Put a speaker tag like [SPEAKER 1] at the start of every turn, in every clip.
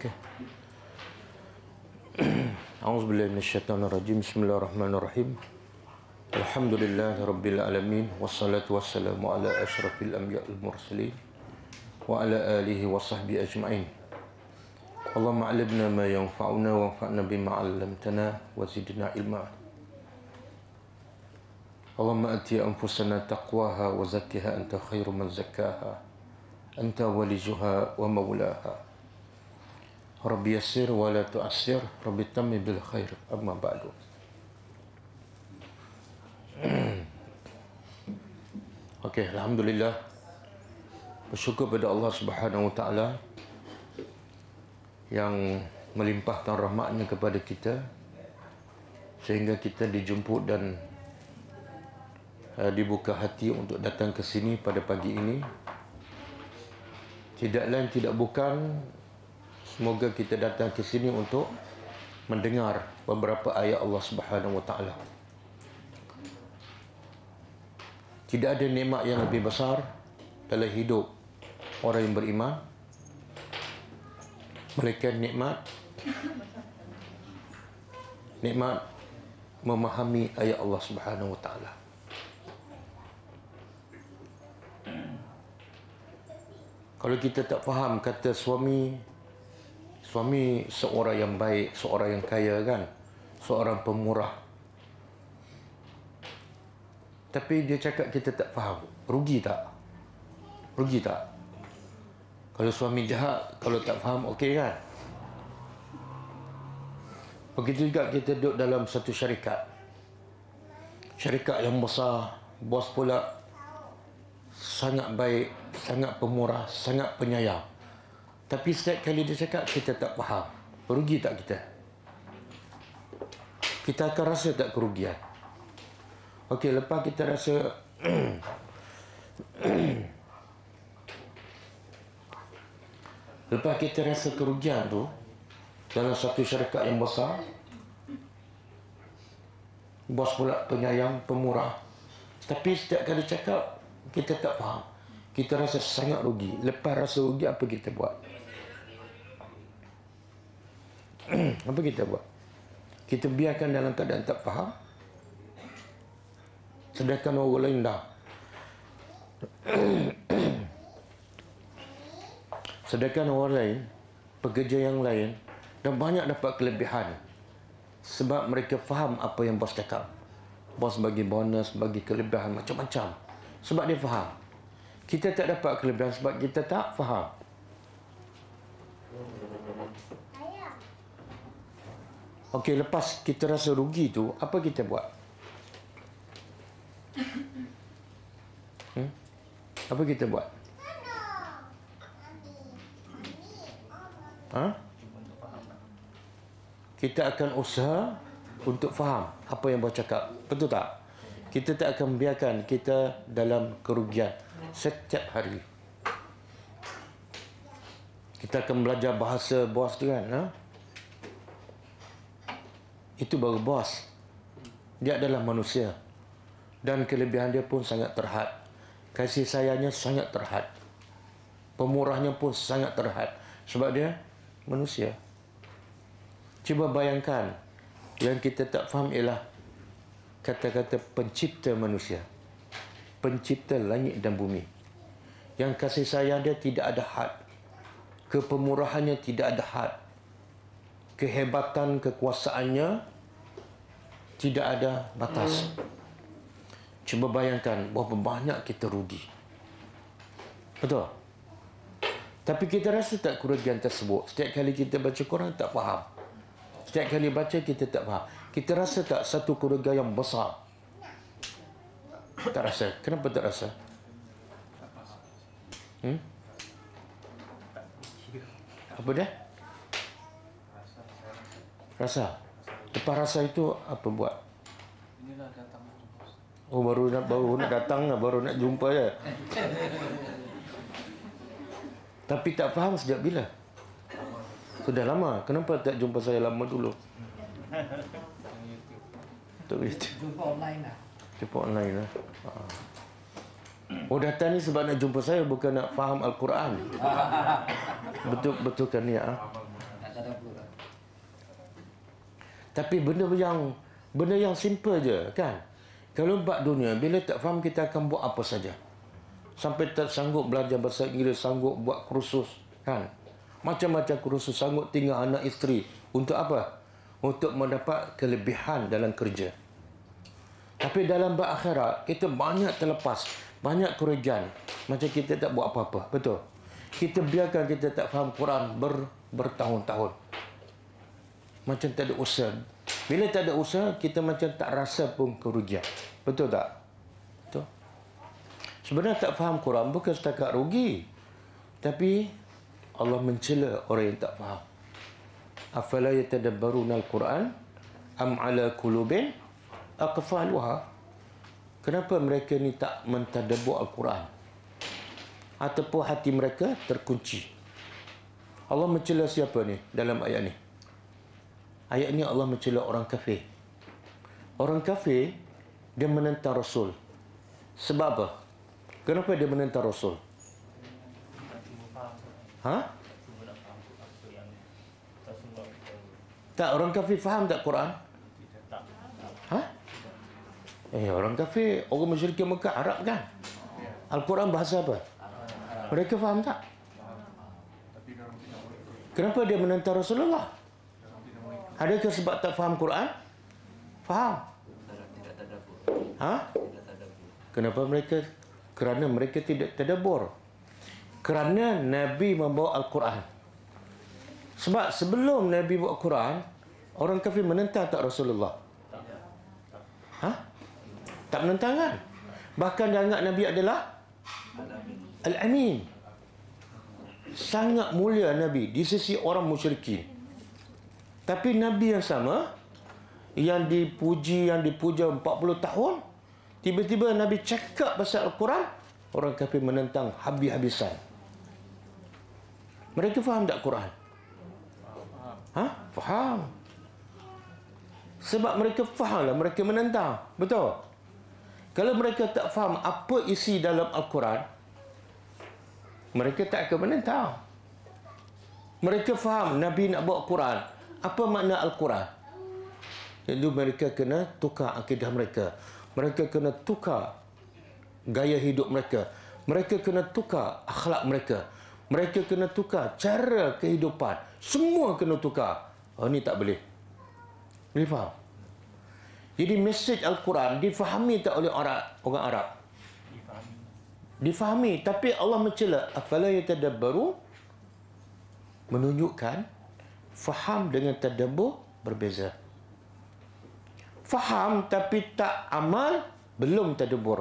[SPEAKER 1] أعوذ بالله من الشيطان الرجيم بسم الله الرحمن الرحيم الحمد لله رب العالمين والصلاة والسلام على أشرف الأنبياء المرسلين وعلى آله وصحبه أجمعين اللهم علمنا ما ينفعنا وانفعنا بما علمتنا وزدنا علما اللهم أتي أنفسنا تقواها وزكها أنت خير من زكاها أنت وليها ومولاها Rabbi yassir wa la tu'assir Rabbi tammi bil khair Amma ba'du Okay, Alhamdulillah Bersyukur kepada Allah subhanahu wa ta'ala Yang melimpahkan rahmatnya kepada kita Sehingga kita dijemput dan eh, Dibuka hati untuk datang ke sini pada pagi ini Tidak lain, tidak bukan Semoga kita datang ke sini untuk mendengar beberapa ayat Allah Subhanahu Wa Taala. Tidak ada nikmat yang lebih besar dalam hidup orang yang beriman. Mereka nikmat nikmat memahami ayat Allah Subhanahu Wa Taala. Kalau kita tak faham kata suami, suami seorang yang baik, seorang yang kaya kan, seorang pemurah. Tapi dia cakap kita tak faham. Rugi tak? Rugi tak? Kalau suami jahat, kalau tak faham, okey kan? Begitu juga kita duduk dalam satu syarikat. Syarikat yang besar, bos pula sangat baik, sangat pemurah, sangat penyayang. Tapi setiap kali dia cakap, kita tak faham. Rugi tak kita? Kita akan rasa tak kerugian. Okey, lepas kita rasa... lepas kita rasa kerugian tu dalam satu syarikat yang besar, bos pula penyayang, pemurah. Tapi setiap kali cakap, kita tak faham. Kita rasa sangat rugi. Lepas rasa rugi, apa kita buat? apa kita buat? Kita biarkan dalam keadaan tak faham. Sedangkan orang lain dah. Sedangkan orang lain, pekerja yang lain, dah banyak dapat kelebihan. Sebab mereka faham apa yang bos cakap. Bos bagi bonus, bagi kelebihan, macam-macam. Sebab dia faham. Kita tak dapat kelebihan sebab kita tak faham. Okey, lepas kita rasa rugi tu, apa kita buat? Hmm? Apa kita buat? Ha? Kita akan usaha untuk faham apa yang bos cakap. Betul tak? Kita tak akan biarkan kita dalam kerugian setiap hari. Kita akan belajar bahasa bos tu kan. Ha? itu baru bos. Dia adalah manusia. Dan kelebihan dia pun sangat terhad. Kasih sayangnya sangat terhad. Pemurahnya pun sangat terhad. Sebab dia manusia. Cuba bayangkan. Yang kita tak faham ialah kata-kata pencipta manusia. Pencipta langit dan bumi. Yang kasih sayang dia tidak ada had. Kepemurahannya tidak ada had kehebatan kekuasaannya tidak ada batas. Hmm. Cuba bayangkan berapa banyak kita rugi. Betul? Tapi kita rasa tak kerugian tersebut. Setiap kali kita baca Quran, tak faham. Setiap kali baca, kita tak faham. Kita rasa tak satu kerugian yang besar. Tak rasa. Kenapa tak rasa? Hmm? Apa dia? Rasa. Lepas rasa itu apa buat?
[SPEAKER 2] Inilah datang.
[SPEAKER 1] Oh baru nak baru nak datang lah, baru nak jumpa ya. Tapi tak faham sejak bila? Sudah lama. Kenapa tak jumpa saya lama dulu? Tuk itu.
[SPEAKER 2] Jumpa online lah.
[SPEAKER 1] Jumpa online lah. Ah. Oh datang ni sebab nak jumpa saya bukan nak faham Al-Quran. Betul betul kan ya. Ha? Tapi benda yang benda yang simple je kan. Kalau buat dunia, bila tak faham kita akan buat apa saja. Sampai tak sanggup belajar bahasa Inggeris, sanggup buat kursus kan. Macam-macam kursus, sanggup tinggal anak isteri. Untuk apa? Untuk mendapat kelebihan dalam kerja. Tapi dalam bak akhirat, kita banyak terlepas. Banyak kerajaan. Macam kita tak buat apa-apa. Betul? Kita biarkan kita tak faham Quran ber, bertahun-tahun macam tak ada usaha. Bila tak ada usaha, kita macam tak rasa pun kerugian. Betul tak? Betul. Sebenarnya tak faham Quran bukan setakat rugi. Tapi Allah mencela orang yang tak faham. Afala yatadabbaruna al-Quran am ala qulubin aqfaluha? Kenapa mereka ni tak mentadabbur al-Quran? Ataupun hati mereka terkunci. Allah mencela siapa ni dalam ayat ni? ayat ini Allah mencela orang kafir. Orang kafir dia menentang rasul. Sebab apa? Kenapa dia menentang rasul? Ha? Tak orang kafir faham tak Quran? Ha? Eh orang kafir, orang musyrik Mekah Arab kan? Al-Quran bahasa apa? Mereka faham tak? Kenapa dia menentang Rasulullah? Ada Adakah sebab tak faham Quran? Faham. Ha? Kenapa mereka? Kerana mereka tidak terdebur. Kerana Nabi membawa Al-Quran. Sebab sebelum Nabi bawa Quran, orang kafir menentang tak Rasulullah? Ha? Tak menentang kan? Bahkan dia anggap Nabi adalah Al-Amin. Sangat mulia Nabi di sisi orang musyrikin. Tapi Nabi yang sama Yang dipuji Yang dipuja 40 tahun Tiba-tiba Nabi cakap pasal Al-Quran Orang kafir menentang habis-habisan Mereka faham tak al Quran? Ha? Faham Sebab mereka faham lah Mereka menentang Betul? Kalau mereka tak faham apa isi dalam Al-Quran Mereka tak akan menentang Mereka faham Nabi nak bawa Quran apa makna Al-Quran. Jadi mereka kena tukar akidah mereka. Mereka kena tukar gaya hidup mereka. Mereka kena tukar akhlak mereka. Mereka kena tukar cara kehidupan. Semua kena tukar. Oh, ini tak boleh. Boleh faham? Jadi mesej Al-Quran difahami tak oleh orang orang Arab? Difahami. Difahami. Tapi Allah mencela. Afala yata menunjukkan faham dengan tadabbur berbeza. Faham tapi tak amal belum tadabbur.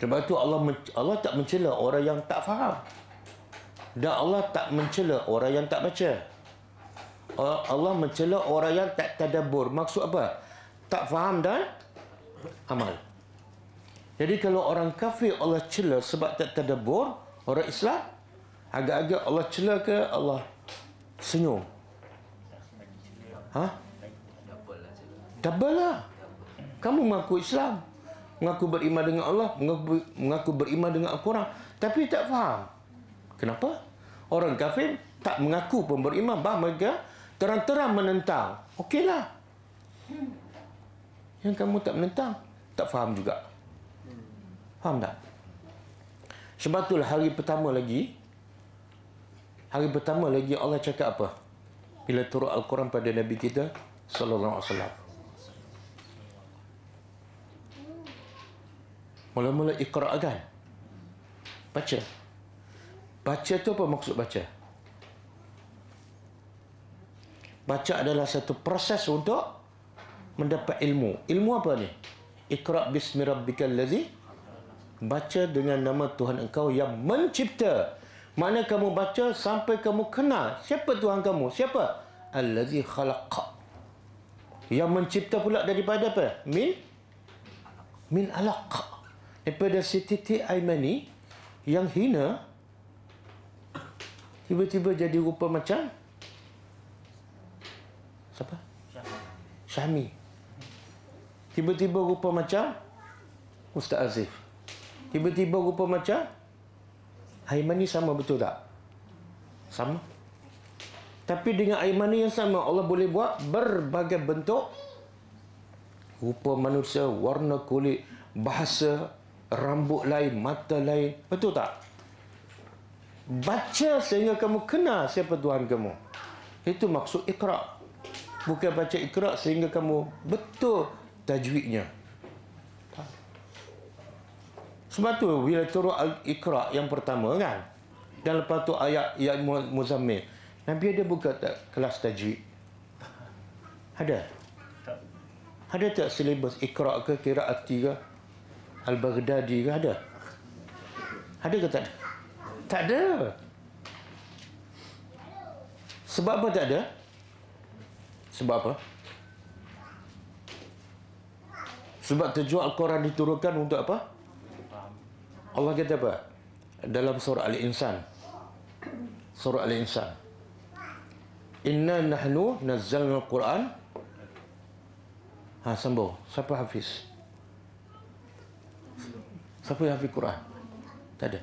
[SPEAKER 1] Sebab itu Allah Allah tak mencela orang yang tak faham. Dan Allah tak mencela orang yang tak baca. Allah mencela orang yang tak tadabbur. Maksud apa? Tak faham dan amal. Jadi kalau orang kafir Allah cela sebab tak tadabbur, orang Islam agak-agak Allah celah ke Allah senyum? hah? Double lah. Kamu mengaku Islam. Mengaku beriman dengan Allah. Mengaku, beriman dengan Al-Quran. Tapi tak faham. Kenapa? Orang kafir tak mengaku pun beriman. Bahkan mereka terang-terang menentang. Okeylah. Yang kamu tak menentang. Tak faham juga. Faham tak? Sebab itulah hari pertama lagi. Hari pertama lagi Allah cakap apa? Bila turut Al-Quran pada Nabi kita Sallallahu Alaihi Wasallam Mula-mula ikhra kan? Baca Baca tu apa maksud baca? Baca adalah satu proses untuk mendapat ilmu. Ilmu apa ni? Iqra bismi rabbikal ladzi baca dengan nama Tuhan engkau yang mencipta mana kamu baca sampai kamu kenal siapa Tuhan kamu? Siapa? Allazi khalaqa. Yang mencipta pula daripada apa? Min min alaq. Daripada setitik aimani yang hina tiba-tiba jadi rupa macam siapa? Syami. Tiba-tiba rupa macam Ustaz Azif. Tiba-tiba rupa macam Air mani sama betul tak? Sama. Tapi dengan air mani yang sama Allah boleh buat berbagai bentuk rupa manusia, warna kulit, bahasa, rambut lain, mata lain. Betul tak? Baca sehingga kamu kenal siapa Tuhan kamu. Itu maksud ikhra. Bukan baca ikhra sehingga kamu betul tajwidnya. Sebab tu bila turun Iqra yang pertama kan. Dan lepas tu ayat yang Muzammil. Nabi ada buka tak kelas tajwid? Ada. Ada tak silibus Iqra ke Qiraati ke Al-Baghdadi ke ada? Ada ke tak ada? Tak ada. Sebab apa tak ada? Sebab apa? Sebab tujuan Al-Quran diturunkan untuk apa? Allah kata apa? Dalam surah Al-Insan. Surah Al-Insan. Inna nahnu nazzalna Al-Quran. Ha sambung. Siapa hafiz? Siapa yang hafiz Quran? Tak ada.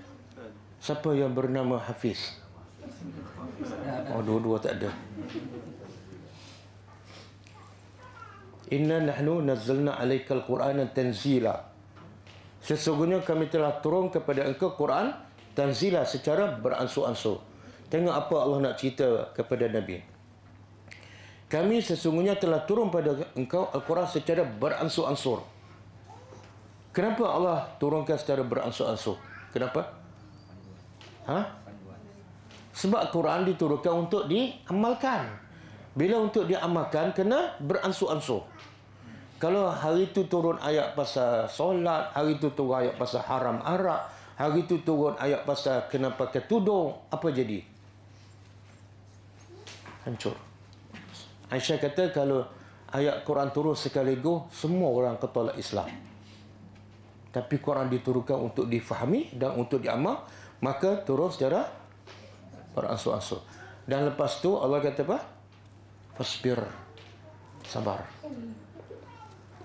[SPEAKER 1] Siapa yang bernama Hafiz? Oh, dua-dua tak ada. Inna nahnu nazzalna alaikal Quran tanzila. Sesungguhnya kami telah turun kepada engkau Quran Tanzilah secara beransur-ansur Tengok apa Allah nak cerita kepada Nabi Kami sesungguhnya telah turun pada engkau Al-Quran secara beransur-ansur Kenapa Allah turunkan secara beransur-ansur? Kenapa? Ha? Sebab Quran diturunkan untuk diamalkan Bila untuk diamalkan kena beransur-ansur kalau hari itu turun ayat pasal solat, hari itu turun ayat pasal haram arak, hari itu turun ayat pasal kenapa ketudung, apa jadi? Hancur. Aisyah kata kalau ayat Quran turun sekaligus, semua orang ketolak Islam. Tapi Quran diturunkan untuk difahami dan untuk diamal, maka turun secara beransur-ansur. Dan lepas tu Allah kata apa? Fasbir. Sabar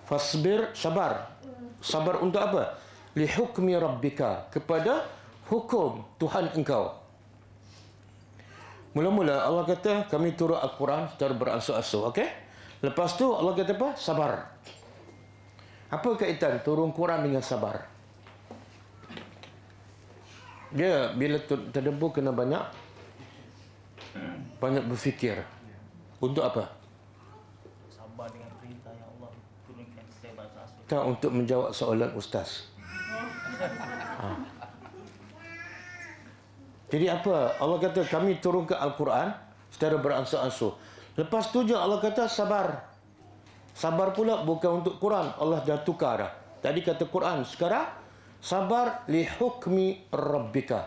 [SPEAKER 1] fasbir sabar. Sabar untuk apa? Li hukmi rabbika kepada hukum Tuhan engkau. Mula-mula Allah kata kami turun Al-Quran secara beransur-ansur, okay? Lepas tu Allah kata apa? Sabar. Apa kaitan turun Quran dengan sabar? Dia bila terdebu kena banyak banyak berfikir. Untuk apa? datang untuk menjawab soalan ustaz. Ha. Jadi apa? Allah kata kami turun ke Al-Quran secara beransur-ansur. Lepas tu je Allah kata sabar. Sabar pula bukan untuk Quran. Allah dah tukar dah. Tadi kata Quran. Sekarang sabar li hukmi rabbika.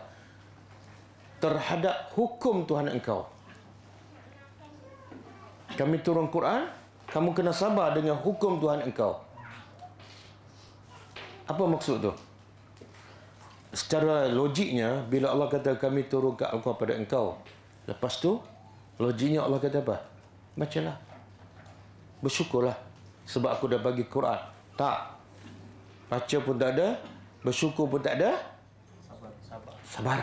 [SPEAKER 1] Terhadap hukum Tuhan engkau. Kami turun Quran. Kamu kena sabar dengan hukum Tuhan engkau. Apa maksud tu? Secara logiknya bila Allah kata kami turunkan Al-Quran pada engkau. Lepas tu logiknya Allah kata apa? Bacalah. Bersyukurlah sebab aku dah bagi Quran. Tak. Baca pun tak ada, bersyukur pun tak ada. Sabar. Sabar. sabar.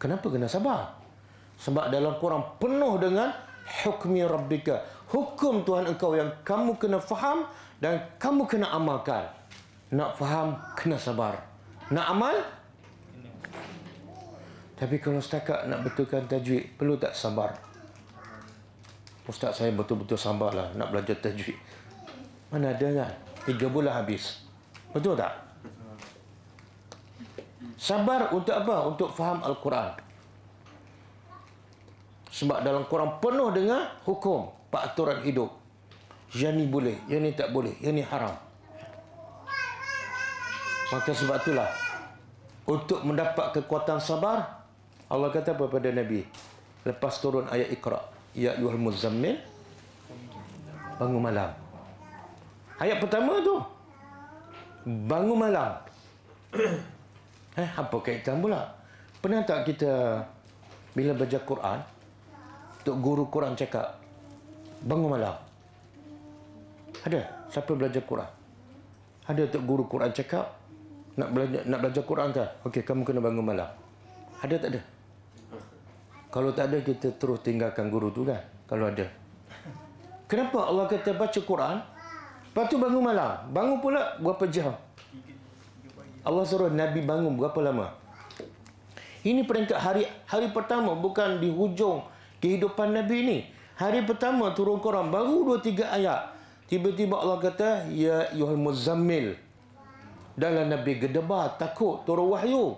[SPEAKER 1] Kenapa kena sabar? Sebab dalam Quran penuh dengan hukmi rabbika. Hukum Tuhan engkau yang kamu kena faham dan kamu kena amalkan. Nak faham, kena sabar. Nak amal? Tapi kalau setakat nak betulkan tajwid, perlu tak sabar? Ustaz saya betul-betul sabarlah nak belajar tajwid. Mana ada kan? Tiga bulan habis. Betul tak? Sabar untuk apa? Untuk faham Al-Quran. Sebab dalam Quran penuh dengan hukum, peraturan hidup. Yang ni boleh, yang ni tak boleh, yang ni haram. Maka sebab itulah untuk mendapat kekuatan sabar Allah kata apa kepada Nabi lepas turun ayat Iqra ya ayyuhal muzammil bangun malam. Ayat pertama tu bangun malam. eh apa kaitan pula? Pernah tak kita bila baca Quran Tok guru Quran cakap bangun malam. Ada siapa belajar Quran? Ada tok guru Quran cakap nak belajar nak belajar Quran ke? Okey, kamu kena bangun malam. Ada tak ada? Kalau tak ada kita terus tinggalkan guru tu kan. Kalau ada. Kenapa Allah kata baca Quran? Lepas tu bangun malam. Bangun pula berapa jam? Allah suruh Nabi bangun berapa lama? Ini peringkat hari hari pertama bukan di hujung kehidupan Nabi ini. Hari pertama turun Quran baru dua tiga ayat. Tiba-tiba Allah kata ya ayyuhal muzammil dalam Nabi gedebar takut turun wahyu.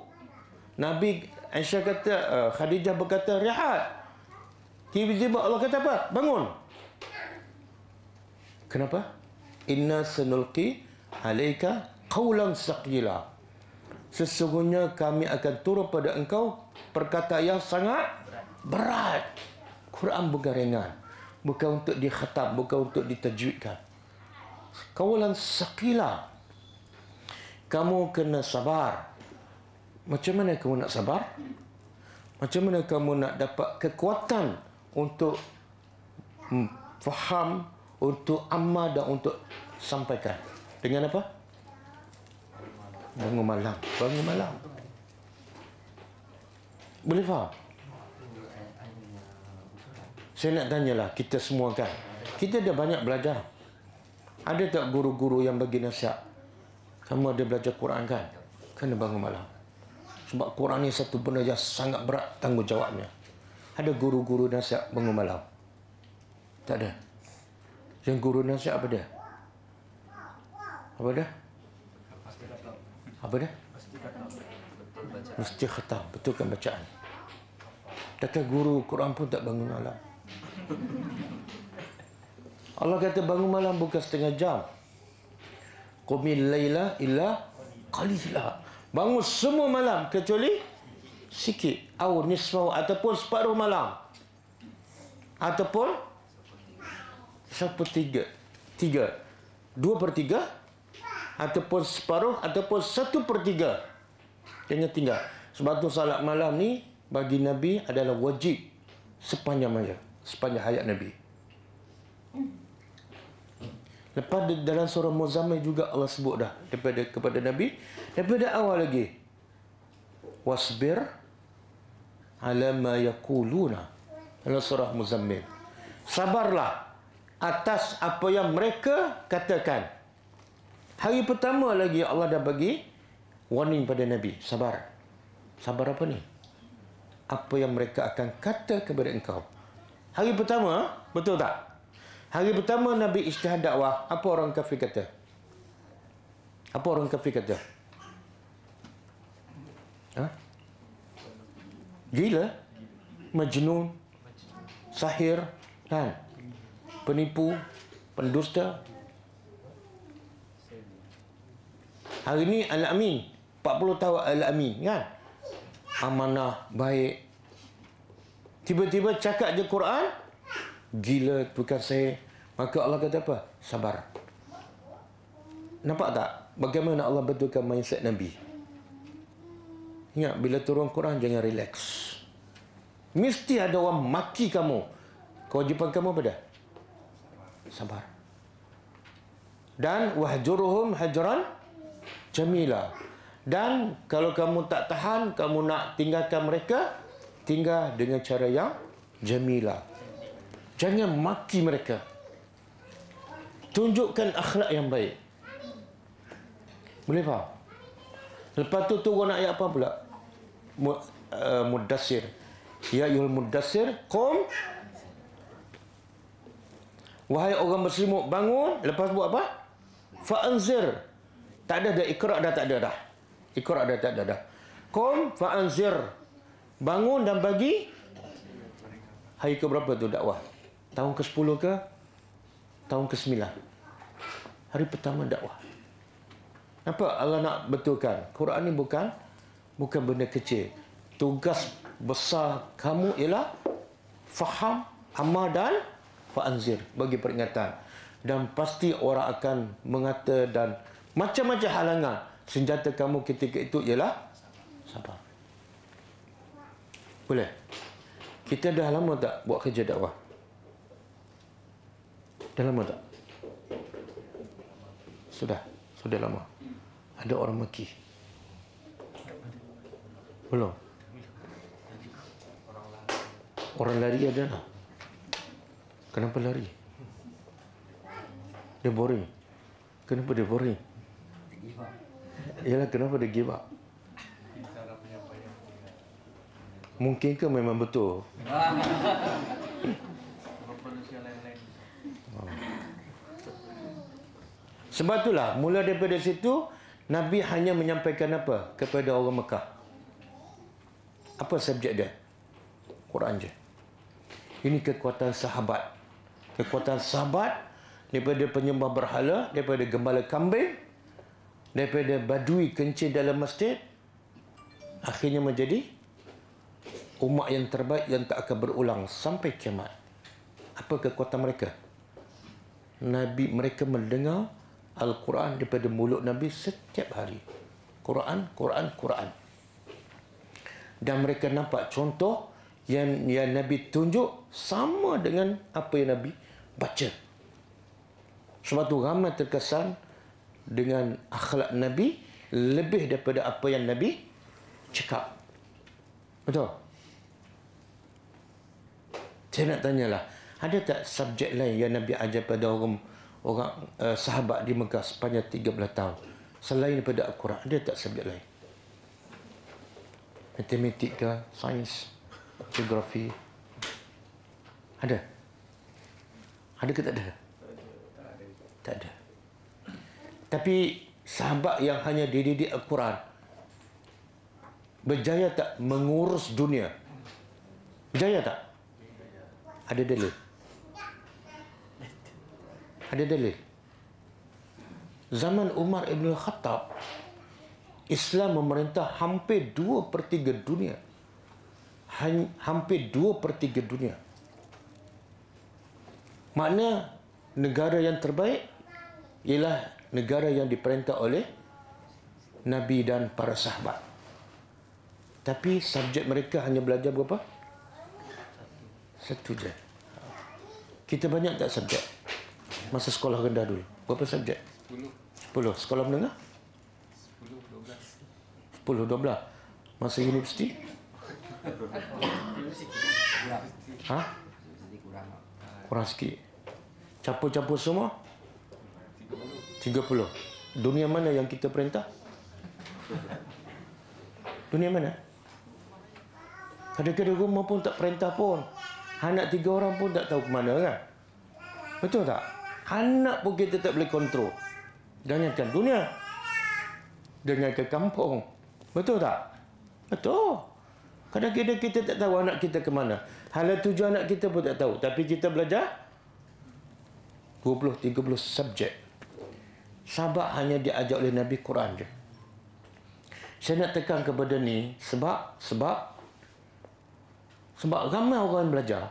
[SPEAKER 1] Nabi Aisyah kata uh, Khadijah berkata rehat. Tiba-tiba Allah kata apa? Bangun. Kenapa? Inna sanulqi alayka qawlan saqila. Sesungguhnya kami akan turun pada engkau perkata yang sangat berat. Quran bukan ringan. Bukan untuk dikhatam, bukan untuk ditajwidkan. Kawalan sakila kamu kena sabar. Macam mana kamu nak sabar? Macam mana kamu nak dapat kekuatan untuk faham, untuk amal dan untuk sampaikan? Dengan apa? Bangun malam. Bangun malam. Boleh faham? Saya nak tanyalah kita semua kan. Kita dah banyak belajar. Ada tak guru-guru yang bagi nasihat kamu ada belajar Quran kan? Kena bangun malam. Sebab Quran ni satu benda yang sangat berat tanggungjawabnya. Ada guru-guru nasihat bangun malam? Tak ada. Yang guru nasihat apa dia? Apa dia? Apa dia? Mesti khatam. Betulkan bacaan. Datang guru Quran pun tak bangun malam. Allah kata bangun malam bukan setengah jam. Qumil laila illa qalila. Bangun semua malam kecuali sikit. Au nisfu ataupun separuh malam. Ataupun sepertiga. Tiga. Dua per tiga. Ataupun separuh ataupun satu per tiga. Kena tinggal. Sebab tu salat malam ni bagi Nabi adalah wajib sepanjang hayat. Sepanjang hayat Nabi. Lepas dalam surah Muzammil juga Allah sebut dah kepada kepada Nabi daripada awal lagi. Wasbir ala ma yaquluna. Dalam surah Muzammil. Sabarlah atas apa yang mereka katakan. Hari pertama lagi Allah dah bagi warning pada Nabi, sabar. Sabar apa ni? Apa yang mereka akan kata kepada engkau. Hari pertama, betul tak? Hari pertama Nabi isytihad dakwah, apa orang kafir kata? Apa orang kafir kata? Ha? Gila? Majnun? Sahir? Kan? Penipu? Pendusta? Hari ini Al-Amin. 40 tahun Al-Amin, kan? Amanah, baik. Tiba-tiba cakap je Quran, gila bukan saya. Maka Allah kata apa? Sabar. Nampak tak? Bagaimana Allah betulkan mindset Nabi? Ingat, bila turun Quran, jangan relax. Mesti ada orang maki kamu. Kewajipan kamu apa dah? Sabar. Dan wahjuruhum hajran jamila. Dan kalau kamu tak tahan, kamu nak tinggalkan mereka, tinggal dengan cara yang jamila. Jangan maki mereka. Tunjukkan akhlak yang baik. Boleh faham? Lepas tu nak ayat apa pula? Uh, mudassir. Ya ayyuhal mudassir qum. Wahai orang berselimut bangun, lepas buat apa? Fa'anzir. Tak ada dah ikra dah tak ada dah. Ikra dah tak ada dah. Qum fa'anzir. Bangun dan bagi Hai ke berapa tu dakwah? tahun ke-10 ke tahun ke-9 hari pertama dakwah Kenapa Allah nak betulkan Quran ini bukan bukan benda kecil tugas besar kamu ialah faham amal dan fa'anzir bagi peringatan dan pasti orang akan mengata dan macam-macam halangan senjata kamu ketika itu ialah sabar boleh kita dah lama tak buat kerja dakwah Dah lama tak? Sudah. Sudah lama. Ada orang Mekih. Belum. Orang lari ada lah. Kenapa lari? Dia boring. Kenapa dia boring? Yalah, kenapa dia give up? Mungkin ke memang betul? Sebab itulah mula daripada situ Nabi hanya menyampaikan apa kepada orang Mekah. Apa subjek dia? Quran je. Ini kekuatan sahabat. Kekuatan sahabat daripada penyembah berhala, daripada gembala kambing, daripada badui kencin dalam masjid akhirnya menjadi umat yang terbaik yang tak akan berulang sampai kiamat. Apa kekuatan mereka? Nabi mereka mendengar Al-Quran daripada mulut Nabi setiap hari. Quran, Quran, Quran. Dan mereka nampak contoh yang yang Nabi tunjuk sama dengan apa yang Nabi baca. Sebab tu ramai terkesan dengan akhlak Nabi lebih daripada apa yang Nabi cakap. Betul? Saya nak tanyalah, ada tak subjek lain yang Nabi ajar pada orang orang uh, sahabat di Mekah sepanjang 13 tahun selain daripada Al-Quran dia tak subjek lain matematik ke sains geografi ada ada ke tak ada tak ada tapi sahabat yang hanya dididik Al-Quran berjaya tak mengurus dunia berjaya tak ada dalil ada dalil. Zaman Umar Ibn Khattab, Islam memerintah hampir dua per tiga dunia. Hampir dua per tiga dunia. Maknanya negara yang terbaik ialah negara yang diperintah oleh Nabi dan para sahabat. Tapi subjek mereka hanya belajar berapa? Satu je. Kita banyak tak subjek? masa sekolah rendah dulu? Berapa subjek? 10. 10. Sekolah menengah?
[SPEAKER 2] 10, 12.
[SPEAKER 1] 10-12. Masa universiti? ha? Kurang sikit. Campur-campur semua? 30. Dunia mana yang kita perintah? Dunia mana? Kadang-kadang rumah pun tak perintah pun. Anak tiga orang pun tak tahu ke mana kan? Betul tak? anak pun kita tak boleh kontrol. Dengarkan dunia. Dengarkan kampung. Betul tak? Betul. Kadang-kadang kita tak tahu anak kita ke mana. Hal tujuan anak kita pun tak tahu. Tapi kita belajar 20-30 subjek. Sabak hanya diajak oleh Nabi Quran je. Saya nak tekan kepada ni sebab sebab sebab ramai orang belajar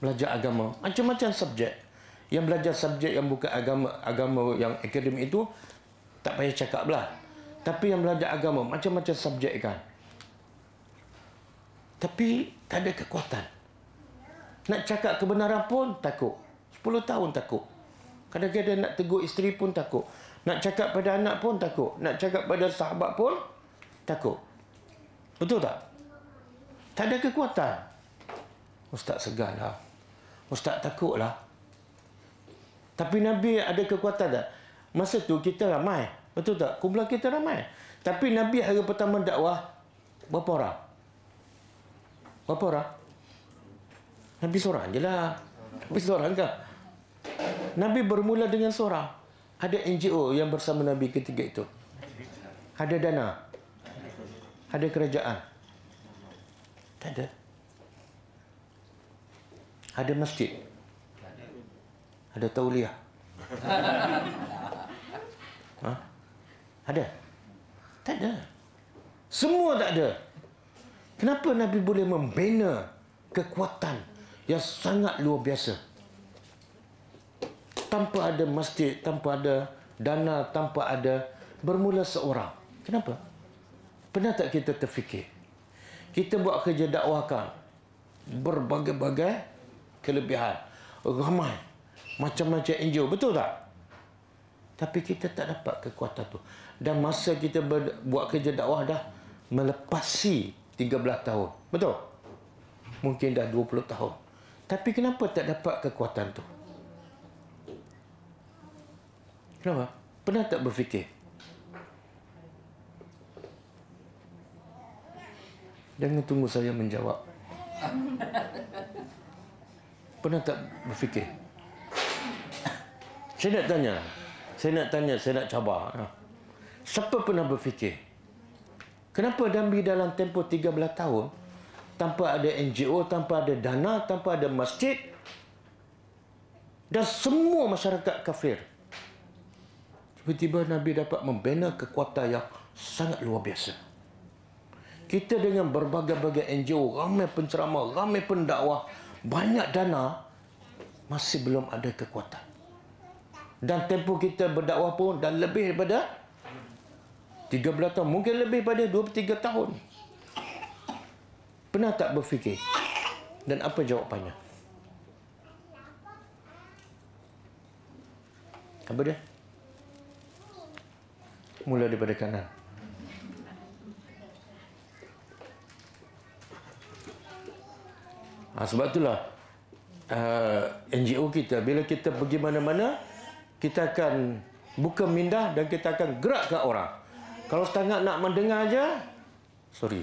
[SPEAKER 1] belajar agama macam-macam subjek yang belajar subjek yang bukan agama agama yang akademik itu tak payah cakap lah. Tapi yang belajar agama macam-macam subjek kan. Tapi tak ada kekuatan. Nak cakap kebenaran pun takut. 10 tahun takut. Kadang-kadang nak tegur isteri pun takut. Nak cakap pada anak pun takut. Nak cakap pada sahabat pun takut. Betul tak? Tak ada kekuatan. Ustaz segan lah. Ustaz takut lah. Tapi Nabi ada kekuatan tak? Masa tu kita ramai. Betul tak? Kumpulan kita ramai. Tapi Nabi hari pertama dakwah, berapa orang? Berapa orang? Nabi seorang je lah. Nabi seorang kah? Nabi bermula dengan seorang. Ada NGO yang bersama Nabi ketiga itu. Ada dana. Ada kerajaan. Tak ada. Ada masjid. Ada tauliah. Ha? Ada? Tak ada. Semua tak ada. Kenapa Nabi boleh membina kekuatan yang sangat luar biasa? Tanpa ada masjid, tanpa ada dana, tanpa ada bermula seorang. Kenapa? Pernah tak kita terfikir? Kita buat kerja dakwahkan berbagai-bagai kelebihan. Ramai macam-macam NGO betul tak tapi kita tak dapat kekuatan tu dan masa kita buat kerja dakwah dah melepasi 13 tahun betul mungkin dah 20 tahun tapi kenapa tak dapat kekuatan tu kenapa pernah tak berfikir Jangan tunggu saya menjawab. Pernah tak berfikir? Saya nak tanya. Saya nak tanya, saya nak cabar. Ha. Siapa pernah berfikir? Kenapa Dambi dalam tempoh 13 tahun tanpa ada NGO, tanpa ada dana, tanpa ada masjid dan semua masyarakat kafir. Tiba-tiba Nabi dapat membina kekuatan yang sangat luar biasa. Kita dengan berbagai-bagai NGO, ramai penceramah, ramai pendakwah, banyak dana masih belum ada kekuatan dan tempoh kita berdakwah pun dan lebih daripada 13 tahun mungkin lebih daripada 23 tahun pernah tak berfikir dan apa jawapannya apa dia mula daripada kanan ha, sebab itulah uh, ah, NGO kita bila kita pergi mana-mana kita akan buka minda dan kita akan gerak ke orang. Kalau setakat nak mendengar aja, sorry.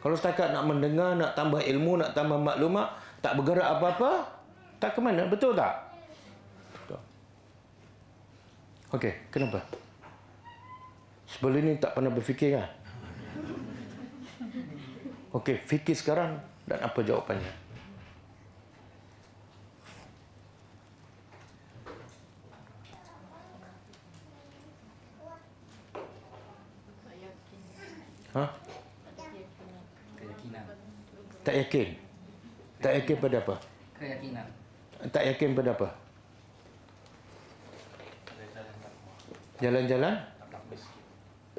[SPEAKER 1] Kalau setakat nak mendengar, nak tambah ilmu, nak tambah maklumat, tak bergerak apa-apa, tak ke mana, betul tak? Okey, kenapa? Sebelum ini tak pernah berfikir kan? Okey, fikir sekarang dan apa jawapannya? Ha? Keyakinan. Tak yakin. Tak yakin pada apa? Keyakinan. Tak yakin pada apa? Jalan-jalan?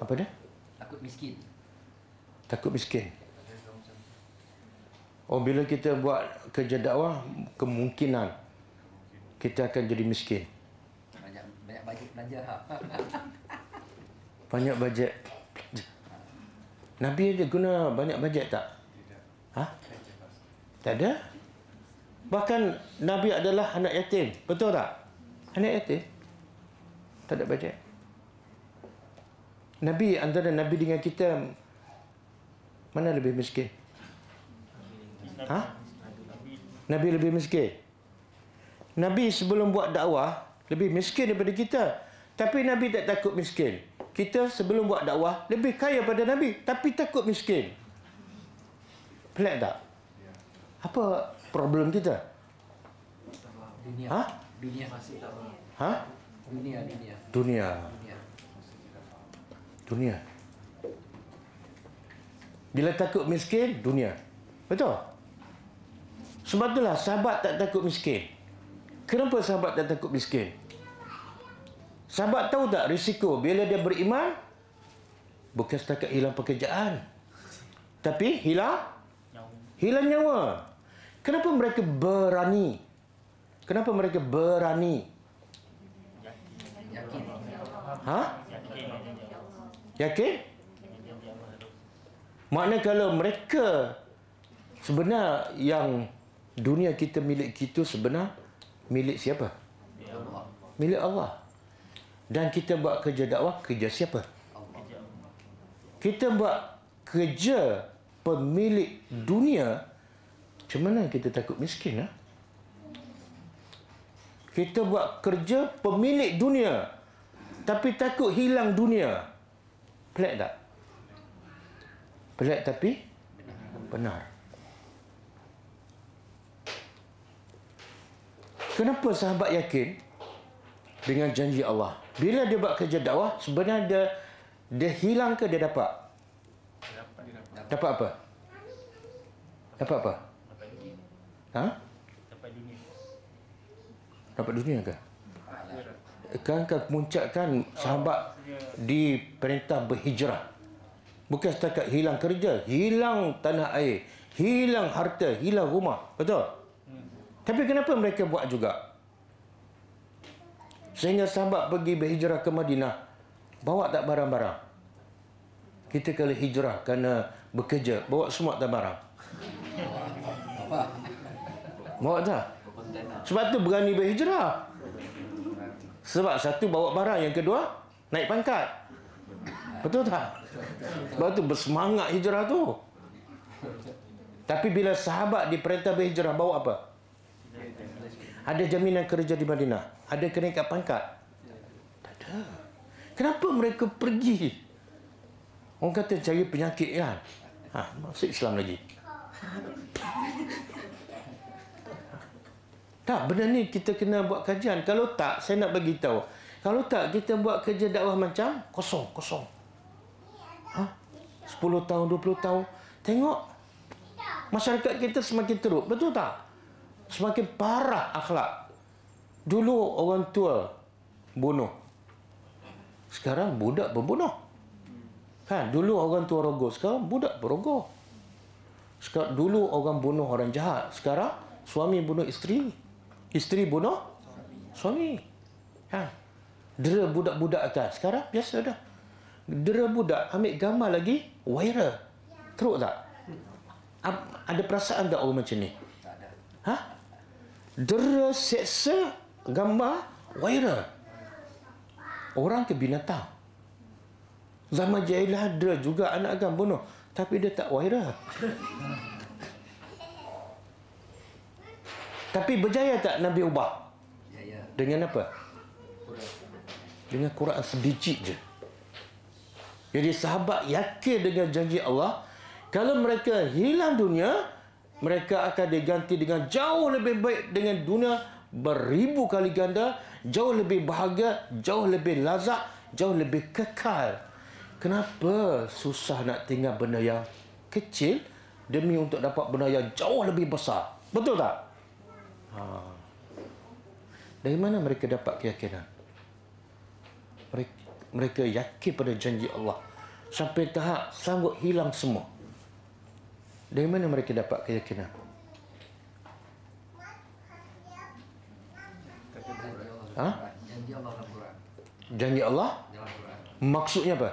[SPEAKER 1] Apa dia? Takut miskin. Takut miskin. Oh, bila kita buat kerja dakwah, kemungkinan kita akan jadi miskin. Banyak, banyak bajet belanja. Ha? banyak bajet belanja. Nabi ada guna banyak bajet tak? Tidak. Ha? Tak ada? Bahkan Nabi adalah anak yatim. Betul tak? Anak yatim. Tak ada bajet. Nabi antara Nabi dengan kita mana lebih miskin? Ha? Nabi lebih miskin. Nabi sebelum buat dakwah lebih miskin daripada kita. Tapi Nabi tak takut miskin kita sebelum buat dakwah lebih kaya pada Nabi tapi takut miskin. Pelik tak? Apa problem kita? Dunia. Ha? Dunia masih tak Ha? Dunia, dunia. Dunia. Dunia. Bila takut miskin, dunia. Betul? Sebab itulah sahabat tak takut miskin. Kenapa sahabat tak takut miskin? Sahabat tahu tak risiko bila dia beriman? Bukan setakat hilang pekerjaan. Tapi hilang? Hilang nyawa. Kenapa mereka berani? Kenapa mereka berani? Ha? Yakin? Maknanya kalau mereka sebenar yang dunia kita milik kita sebenar milik siapa? Milik Allah dan kita buat kerja dakwah kerja siapa? Kita buat kerja pemilik hmm. dunia. Macam mana kita takut miskin? Ha? Kita buat kerja pemilik dunia. Tapi takut hilang dunia. Pelik tak? Pelik tapi benar. Kenapa sahabat yakin? dengan janji Allah. Bila dia buat kerja dakwah, sebenarnya dia, dia hilang ke dia dapat? Dapat, apa? Dapat apa? Dapat dunia. Ha? Dapat dunia. Dapat dunia ke? Kan kan puncakkan sahabat di perintah berhijrah. Bukan setakat hilang kerja, hilang tanah air, hilang harta, hilang rumah. Betul? Tapi kenapa mereka buat juga? Sehingga sahabat pergi berhijrah ke Madinah Bawa tak barang-barang Kita kalau hijrah kerana bekerja Bawa semua tak barang Bawa tak? Sebab tu berani berhijrah Sebab satu bawa barang Yang kedua naik pangkat Betul tak? Sebab tu bersemangat hijrah tu Tapi bila sahabat diperintah berhijrah Bawa apa? Ada jaminan kerja di Madinah ada kenaikan pangkat? Tak ada. Kenapa mereka pergi? Orang kata cari penyakit kan? Ha, masuk Islam lagi. tak, benda ni kita kena buat kajian. Kalau tak, saya nak bagi tahu. Kalau tak, kita buat kerja dakwah macam kosong, kosong. Ha? 10 tahun, 20 tahun. Tengok, masyarakat kita semakin teruk. Betul tak? Semakin parah akhlak Dulu orang tua bunuh. Sekarang budak berbunuh. Kan? Dulu orang tua rogoh. Sekarang budak berogoh. Sekarang, dulu orang bunuh orang jahat. Sekarang suami bunuh isteri. Isteri bunuh suami. Kan? Dera budak-budak kan? Sekarang biasa dah. Dera budak ambil gambar lagi viral. Teruk tak? Ada perasaan tak orang macam ni? Ha? Dera seksa gambar viral. Orang ke binatang. Zaman jahilah ada juga anak agam bunuh. Tapi dia tak viral. Tapi berjaya tak Nabi ubah? Ya, ya. Dengan apa? Dengan Quran sedikit je. Jadi sahabat yakin dengan janji Allah. Kalau mereka hilang dunia, mereka akan diganti dengan jauh lebih baik dengan dunia beribu kali ganda, jauh lebih bahagia, jauh lebih lazat, jauh lebih kekal. Kenapa susah nak tinggal benda yang kecil demi untuk dapat benda yang jauh lebih besar? Betul tak? Ha. Dari mana mereka dapat keyakinan? Mereka, mereka yakin pada janji Allah sampai tahap sanggup hilang semua. Dari mana mereka dapat keyakinan?
[SPEAKER 2] Ha? Janji Allah dalam Quran.
[SPEAKER 1] Janji Allah? Maksudnya apa?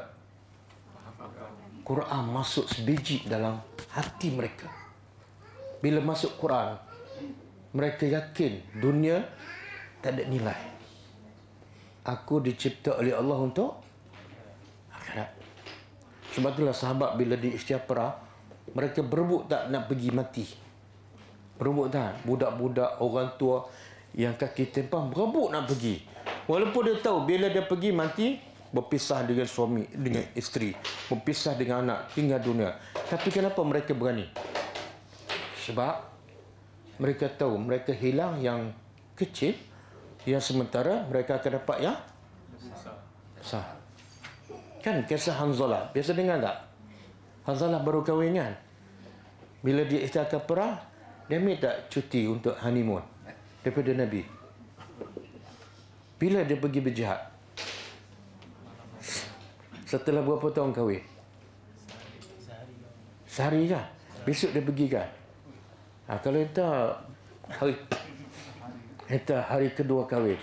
[SPEAKER 1] Quran masuk sebiji dalam hati mereka. Bila masuk Quran, mereka yakin dunia tak ada nilai. Aku dicipta oleh Allah untuk akhirat. Sebab itulah sahabat bila di istiapara, mereka berebut tak nak pergi mati. Berebut tak? Budak-budak, orang tua, yang kaki tempah berebut nak pergi. Walaupun dia tahu bila dia pergi mati berpisah dengan suami, dengan isteri, berpisah dengan anak, tinggal dunia. Tapi kenapa mereka berani? Sebab mereka tahu mereka hilang yang kecil yang sementara mereka akan dapat yang besar. Kan kisah Hanzalah, biasa dengar tak? Hanzalah baru kahwin kan? Bila dia istiakan perah, dia minta cuti untuk honeymoon daripada Nabi. Bila dia pergi berjihad? Setelah berapa tahun kahwin? Sehari kah? Besok dia pergi kah? Ha, kalau kita hari kita hari kedua kahwin,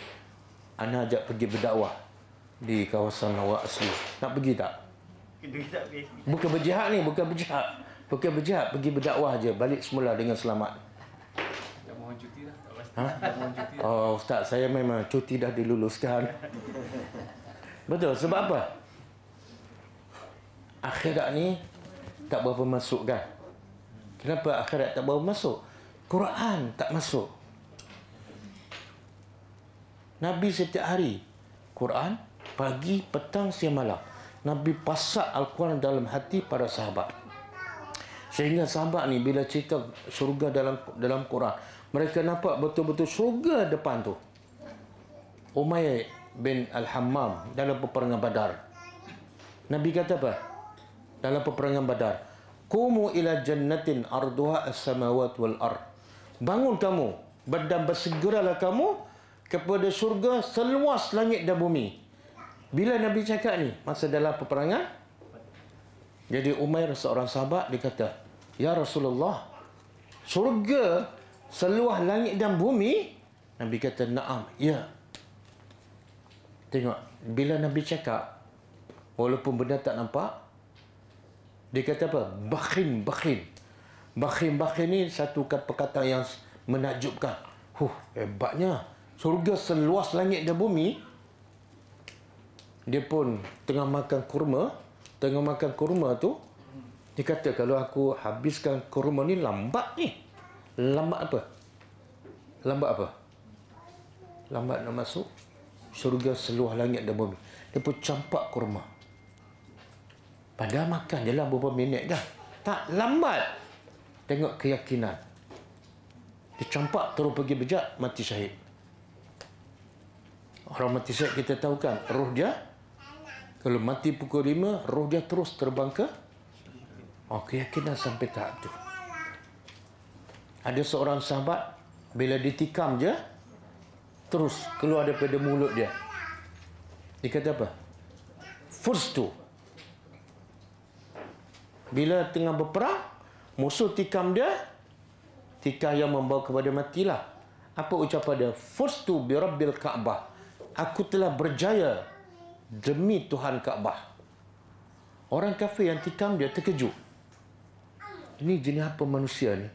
[SPEAKER 1] Ana ajak pergi berdakwah di kawasan awak asli. Nak pergi tak? Bukan berjihad ni, bukan berjihad. Bukan berjihad, pergi berdakwah aja. Balik semula dengan selamat. Ha? Oh, Ustaz, saya memang cuti dah diluluskan. Betul, sebab apa? Akhirat ni tak berapa masuk kan? Kenapa akhirat tak berapa masuk? Quran tak masuk. Nabi setiap hari, Quran, pagi, petang, siang, malam. Nabi pasak Al-Quran dalam hati para sahabat. Sehingga sahabat ni bila cerita surga dalam dalam Quran, mereka nampak betul-betul syurga depan tu. Umayyah bin Al-Hammam dalam peperangan Badar. Nabi kata apa? Dalam peperangan Badar, "Kumu ila jannatin arduha as-samawati wal ar. Bangun kamu, badan bersegeralah kamu kepada syurga seluas langit dan bumi. Bila Nabi cakap ni, masa dalam peperangan jadi Umair seorang sahabat dia kata, "Ya Rasulullah, syurga seluas langit dan bumi? Nabi kata, naam, ya. Tengok, bila Nabi cakap, walaupun benda tak nampak, dia kata apa? Bakhin, bakhin. Bakhin, bakhin ini satu perkataan yang menakjubkan. Huh, hebatnya. Surga seluas langit dan bumi, dia pun tengah makan kurma, tengah makan kurma tu, dia kata kalau aku habiskan kurma ni lambat ni lambat apa? Lambat apa? Lambat nak masuk syurga seluas langit dan bumi. Dia pun campak kurma. Padahal makan je lah beberapa minit dah. Tak lambat. Tengok keyakinan. Dia campak terus pergi bejak, mati syahid. Orang mati syahid kita tahu kan, roh dia. Kalau mati pukul lima, roh dia terus terbang ke. Oh, keyakinan sampai tahap tu. Ada seorang sahabat bila ditikam je terus keluar daripada mulut dia. Dia kata apa? First tu. Bila tengah berperang, musuh tikam dia, tikam yang membawa kepada matilah. Apa ucapan dia? First tu bi Rabbil Kaabah. Aku telah berjaya demi Tuhan Kaabah. Orang kafir yang tikam dia terkejut. Ini jenis apa manusia ni?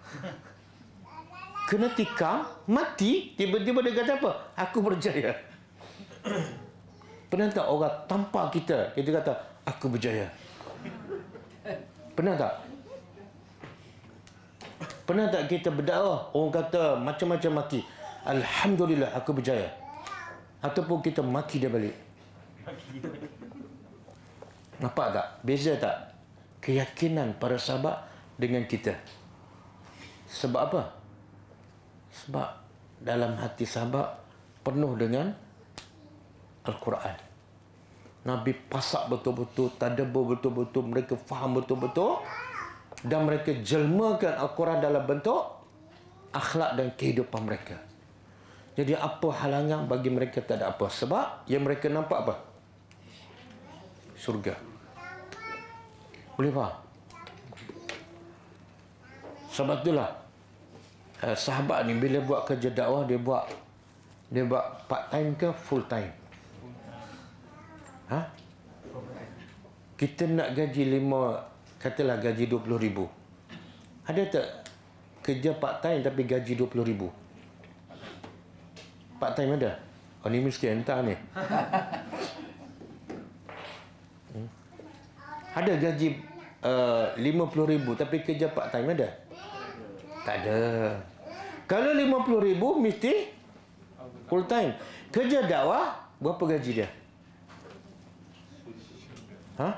[SPEAKER 1] kena tikam, mati, tiba-tiba dia kata apa? Aku berjaya. Pernah tak orang tanpa kita, kita kata, aku berjaya. Pernah tak? Pernah tak kita berdakwah, orang kata macam-macam mati. Alhamdulillah, aku berjaya. Ataupun kita mati dia balik. Nampak tak? Beza tak? Keyakinan para sahabat dengan kita. Sebab apa? Sebab dalam hati sahabat penuh dengan Al-Quran. Nabi pasak betul-betul, tadabur betul-betul, mereka faham betul-betul dan mereka jelmakan Al-Quran dalam bentuk akhlak dan kehidupan mereka. Jadi apa halangan bagi mereka tak ada apa. Sebab yang mereka nampak apa? Surga. Boleh faham? Sebab itulah uh, sahabat ni bila buat kerja dakwah dia buat dia buat part time ke full time? Ha? Kita nak gaji lima katalah gaji 20,000. Ada tak kerja part time tapi gaji 20,000? Part time ada? Oh ni mesti entah ni. Hmm? Ada gaji uh, ribu tapi kerja part time ada. Tak ada. Kalau lima puluh ribu mesti full time. Kerja dakwah, berapa gaji dia? Ha?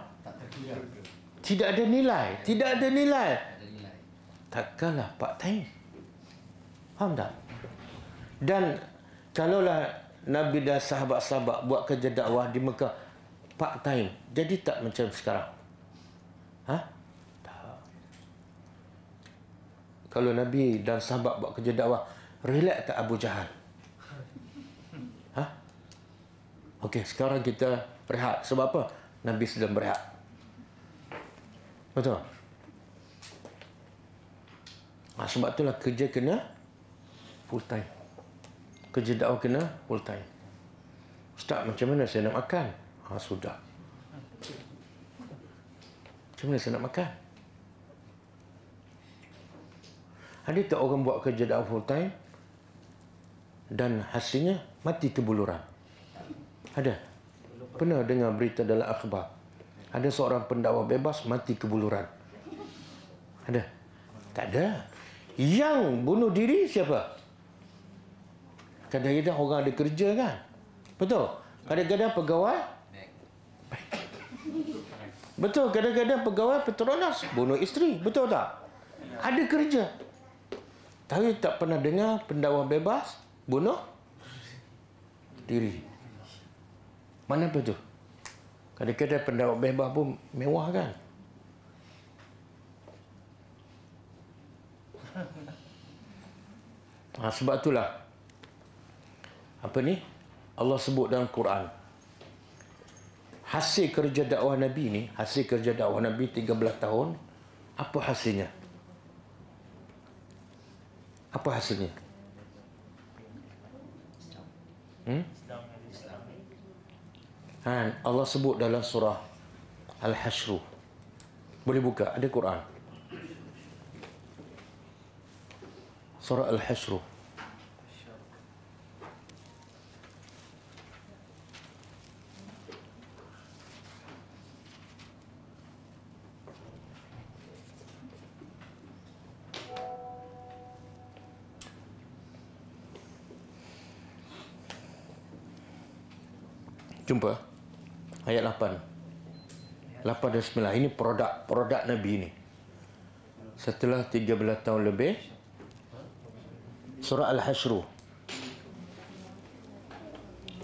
[SPEAKER 1] Tidak ada nilai. Tidak ada nilai. Takkanlah part time. Faham tak? Dan kalaulah Nabi dan sahabat-sahabat buat kerja dakwah di Mekah part time. Jadi tak macam sekarang. hah? kalau Nabi dan sahabat buat kerja dakwah, relax tak Abu Jahal? Ha? Okey, sekarang kita rehat. Sebab apa? Nabi sedang berehat. Betul? Ha, sebab itulah kerja kena full time. Kerja dakwah kena full time. Ustaz, macam mana saya nak makan? Ha, sudah. Macam mana saya nak makan? Ada tak orang buat kerja dalam full time dan hasilnya mati kebuluran? Ada. Pernah dengar berita dalam akhbar. Ada seorang pendakwa bebas mati kebuluran. Ada. Tak ada. Yang bunuh diri siapa? Kadang-kadang orang ada kerja kan? Betul? Kadang-kadang pegawai? Betul, kadang-kadang pegawai Petronas bunuh isteri. Betul tak? Ada kerja. Tapi tak pernah dengar pendakwa bebas bunuh diri. Mana betul? Kadang-kadang pendakwa bebas pun mewah kan? Ha, sebab itulah apa ni Allah sebut dalam Quran hasil kerja dakwah Nabi ni hasil kerja dakwah Nabi 13 tahun apa hasilnya apa hasilnya? Hmm? Ha, Allah sebut dalam surah Al-Hashr. Boleh buka, ada Quran. Surah Al-Hashr. Jumpa. Ayat 8. 8 dan 9. Ini produk produk Nabi ini. Setelah 13 tahun lebih. Surah Al-Hashru.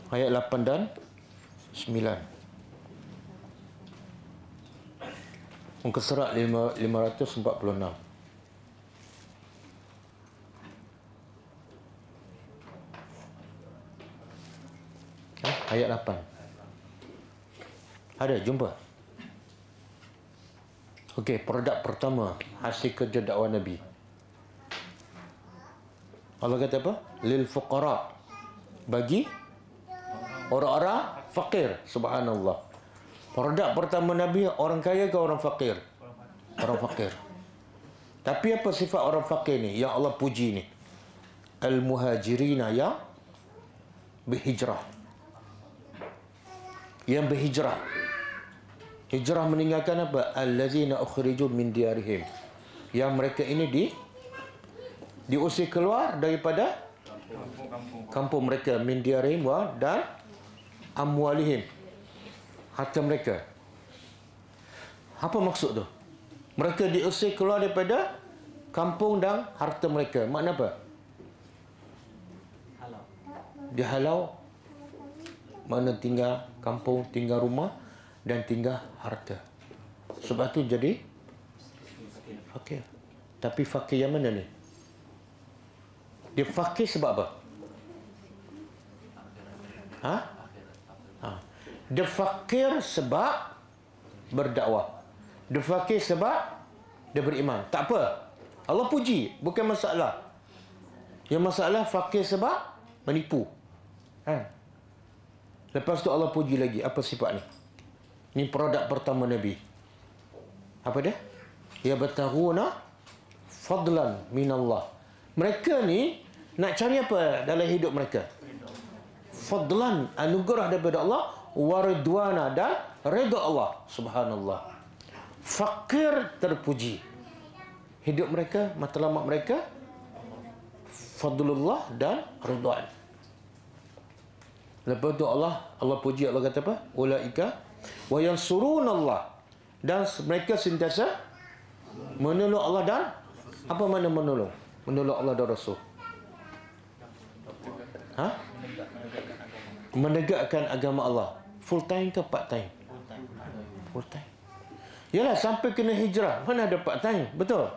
[SPEAKER 1] Ayat 8 dan 9. Muka surat 546. Ayat ada, jumpa. Okey, produk pertama hasil kerja dakwah Nabi. Allah kata apa? Lil fuqara. Bagi orang-orang fakir. Subhanallah. Produk pertama Nabi orang kaya ke orang fakir? Orang fakir. Tapi apa sifat orang fakir ni? Yang Allah puji ni. Al-muhajirina ya berhijrah. Yang berhijrah. Hijrah meninggalkan apa? Allazina ukhriju min diarihim. Yang mereka ini di diusir keluar daripada kampung mereka min diarihim wa dan amwalihim. Harta mereka. Apa maksud tu? Mereka diusir keluar daripada kampung dan harta mereka. Makna apa? Dihalau mana tinggal kampung, tinggal rumah dan tinggal harta. Sebab tu jadi fakir. Tapi fakir yang mana ni? Dia fakir sebab apa? Ha? ha? Dia fakir sebab berdakwah. Dia fakir sebab dia beriman. Tak apa. Allah puji. Bukan masalah. Yang masalah fakir sebab menipu. Ha? Lepas tu Allah puji lagi. Apa sifat ni? Ini produk pertama Nabi. Apa dia? Ya bataghuna fadlan minallah. Mereka ni nak cari apa dalam hidup mereka? Fadlan anugerah daripada Allah waridwana dan reda Allah subhanallah. Fakir terpuji. Hidup mereka, matlamat mereka fadlullah dan ridwan. Lepas tu Allah Allah puji Allah kata apa? Ulaika wa yansurunallah dan mereka sentiasa menolong Allah dan apa mana menolong? Menolong Allah dan Rasul. Ha? Menegakkan agama Allah. Full time ke part time? Full time. Yalah sampai kena hijrah, mana ada part time? Betul.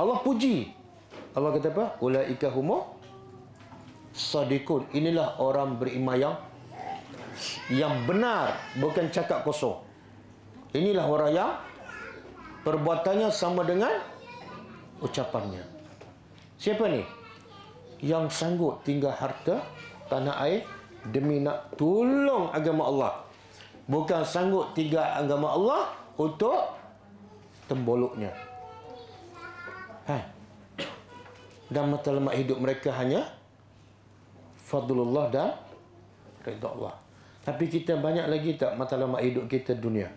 [SPEAKER 1] Allah puji. Allah kata apa? Ulaika humu sadiqun. Inilah orang beriman yang yang benar bukan cakap kosong. Inilah orang yang perbuatannya sama dengan ucapannya. Siapa ni? Yang sanggup tinggal harta tanah air demi nak tolong agama Allah. Bukan sanggup tinggal agama Allah untuk temboloknya. Ha. Dan mata lemak hidup mereka hanya Fadlullah dan Ridha Allah. Tapi kita banyak lagi tak matlamat hidup kita dunia?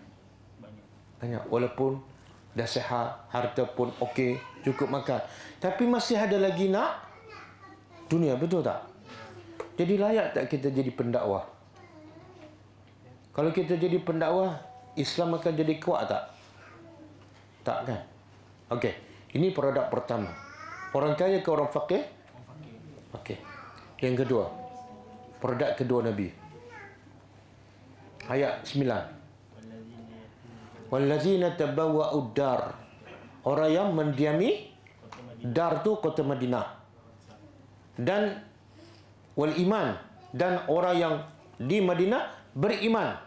[SPEAKER 1] Banyak. Walaupun dah sehat harta pun okey, cukup makan. Tapi masih ada lagi nak dunia, betul tak? Jadi layak tak kita jadi pendakwah? Kalau kita jadi pendakwah, Islam akan jadi kuat tak? Tak kan? Okey. Ini produk pertama. Orang kaya ke orang fakir? Okey. Yang kedua. Produk kedua Nabi. Nabi ayat 9 wallazina tabawwa uddar orang yang mendiami dar tu kota Madinah dan wal iman dan orang yang di Madinah beriman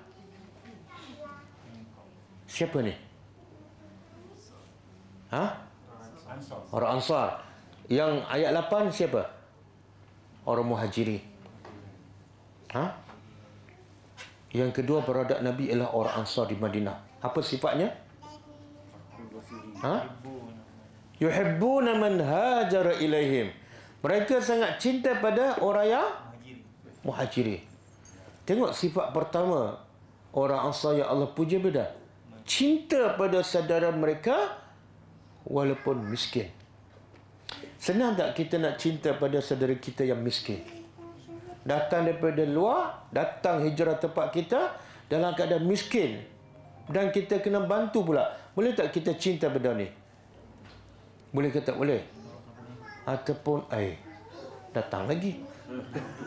[SPEAKER 1] siapa ni ha orang ansar yang ayat 8 siapa orang muhajiri ha yang kedua beradak Nabi ialah orang Ansar di Madinah. Apa sifatnya? Ha? Yuhibbuna man hajara ilaihim. Mereka sangat cinta pada orang yang Muhajiri. Tengok sifat pertama orang Ansar yang Allah puja beda. Cinta pada saudara mereka walaupun miskin. Senang tak kita nak cinta pada saudara kita yang miskin? datang daripada luar, datang hijrah tempat kita dalam keadaan miskin dan kita kena bantu pula. Boleh tak kita cinta benda ni? Boleh ke tak boleh? Ataupun air eh, datang lagi.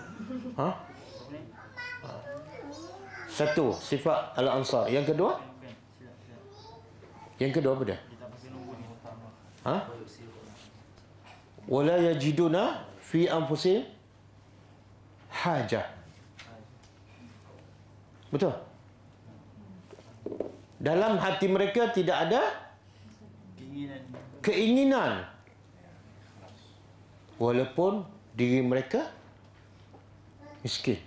[SPEAKER 2] Ha?
[SPEAKER 1] Satu sifat al-ansar. Yang kedua? Yang kedua apa dia? Ha? Wala yajiduna fi anfusihim hajah. Betul? Dalam hati mereka tidak ada keinginan. Walaupun diri mereka miskin.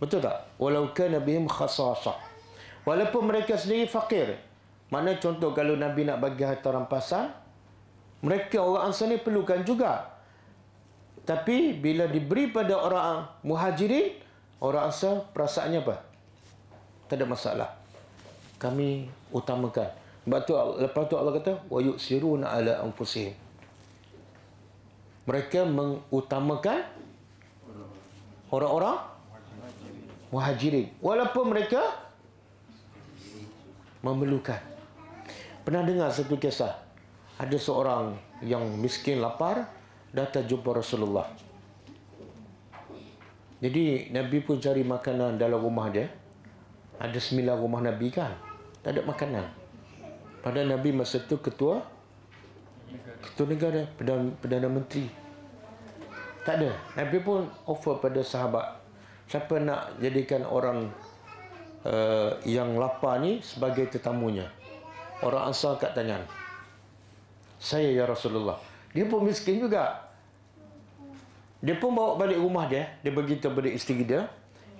[SPEAKER 1] Betul tak? Walau kana bihim khasasa. Walaupun mereka sendiri fakir. Mana contoh kalau Nabi nak bagi harta rampasan, mereka orang Ansar ni perlukan juga. Tapi bila diberi pada orang muhajirin, orang asal perasaannya apa? Tak ada masalah. Kami utamakan. Sebab tu, lepas tu Allah kata, وَيُؤْسِرُونَ ala أَنْفُسِهِمْ Mereka mengutamakan orang-orang muhajirin. Walaupun mereka memerlukan. Pernah dengar satu kisah? Ada seorang yang miskin lapar, datang jumpa Rasulullah. Jadi Nabi pun cari makanan dalam rumah dia. Ada sembilan rumah Nabi kan? Tak ada makanan. Pada Nabi masa itu ketua ketua negara, Perdana, Perdana Menteri. Tak ada. Nabi pun offer pada sahabat. Siapa nak jadikan orang uh, yang lapar ni sebagai tetamunya? Orang asal kat tangan. Saya ya Rasulullah dia pun miskin juga. Dia pun bawa balik rumah dia. Dia beritahu kepada isteri dia.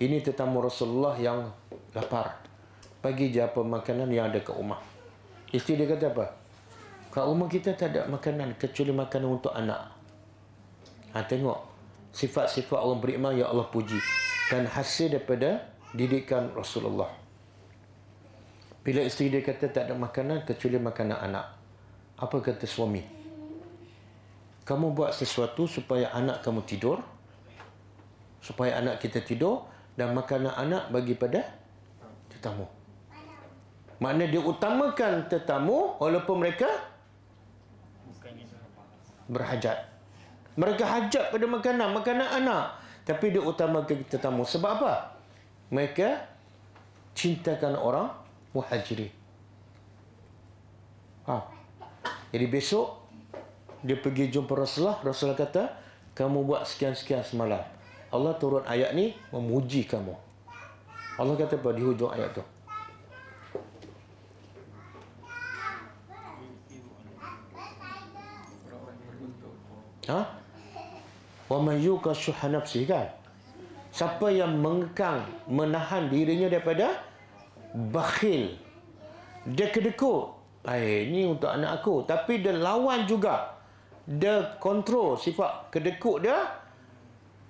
[SPEAKER 1] Ini tetamu Rasulullah yang lapar. Bagi je apa makanan yang ada kat rumah. Isteri dia kata apa? Kat rumah kita tak ada makanan. Kecuali makanan untuk anak. Ha, tengok. Sifat-sifat orang beriman yang Allah puji. Dan hasil daripada didikan Rasulullah. Bila isteri dia kata tak ada makanan. Kecuali makanan anak. Apa kata suami? Suami kamu buat sesuatu supaya anak kamu tidur supaya anak kita tidur dan makanan anak bagi pada tetamu makna dia utamakan tetamu walaupun mereka berhajat mereka hajat pada makanan makanan anak tapi dia utamakan tetamu sebab apa mereka cintakan orang muhajirin ha. jadi besok dia pergi jumpa Rasulullah, Rasulullah kata, kamu buat sekian-sekian semalam. Allah turun ayat ni memuji kamu. Allah kata apa di hujung ayat tu? Ha? Wa man yuqa nafsihi kan? Siapa yang mengkang, menahan dirinya daripada bakhil dia kedekut eh ni untuk anak aku tapi dia lawan juga the control sifat kedekut dia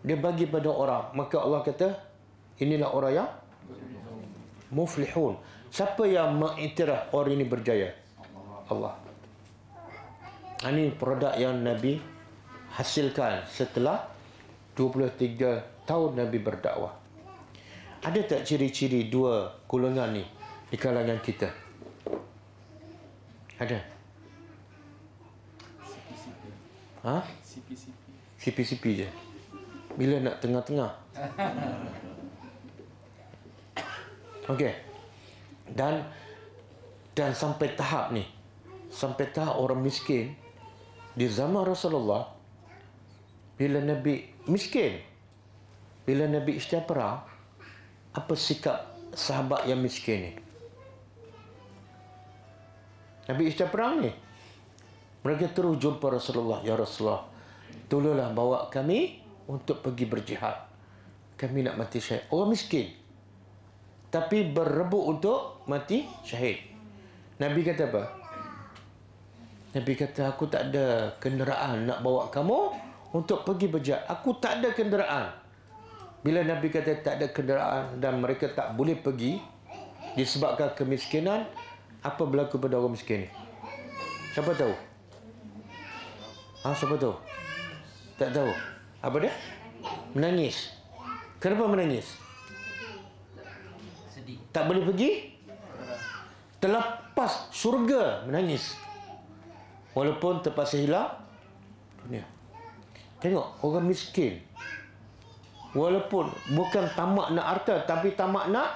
[SPEAKER 1] dia bagi pada orang maka Allah kata inilah orang yang muflihun siapa yang mengiktiraf orang ini berjaya Allah ini produk yang Nabi hasilkan setelah 23 tahun Nabi berdakwah ada tak ciri-ciri dua golongan ni di kalangan kita ada Ha? CPCP. CPCP je. Bila nak tengah-tengah? Okey. Dan dan sampai tahap ni. Sampai tahap orang miskin di zaman Rasulullah bila Nabi miskin bila Nabi setiap perang, apa sikap sahabat yang miskin ni? Nabi perang ni? Mereka terus jumpa Rasulullah. Ya Rasulullah, tolonglah bawa kami untuk pergi berjihad. Kami nak mati syahid. Orang miskin. Tapi berebut untuk mati syahid. Nabi kata apa? Nabi kata, aku tak ada kenderaan nak bawa kamu untuk pergi berjihad. Aku tak ada kenderaan. Bila Nabi kata tak ada kenderaan dan mereka tak boleh pergi disebabkan kemiskinan, apa berlaku pada orang miskin? ini? Siapa tahu? Ah ha, siapa tu? Tak tahu. Apa dia? Menangis. Kenapa menangis? Sedih. Tak boleh pergi? Terlepas surga menangis. Walaupun terpaksa hilang dunia. Tengok orang miskin. Walaupun bukan tamak nak harta tapi tamak nak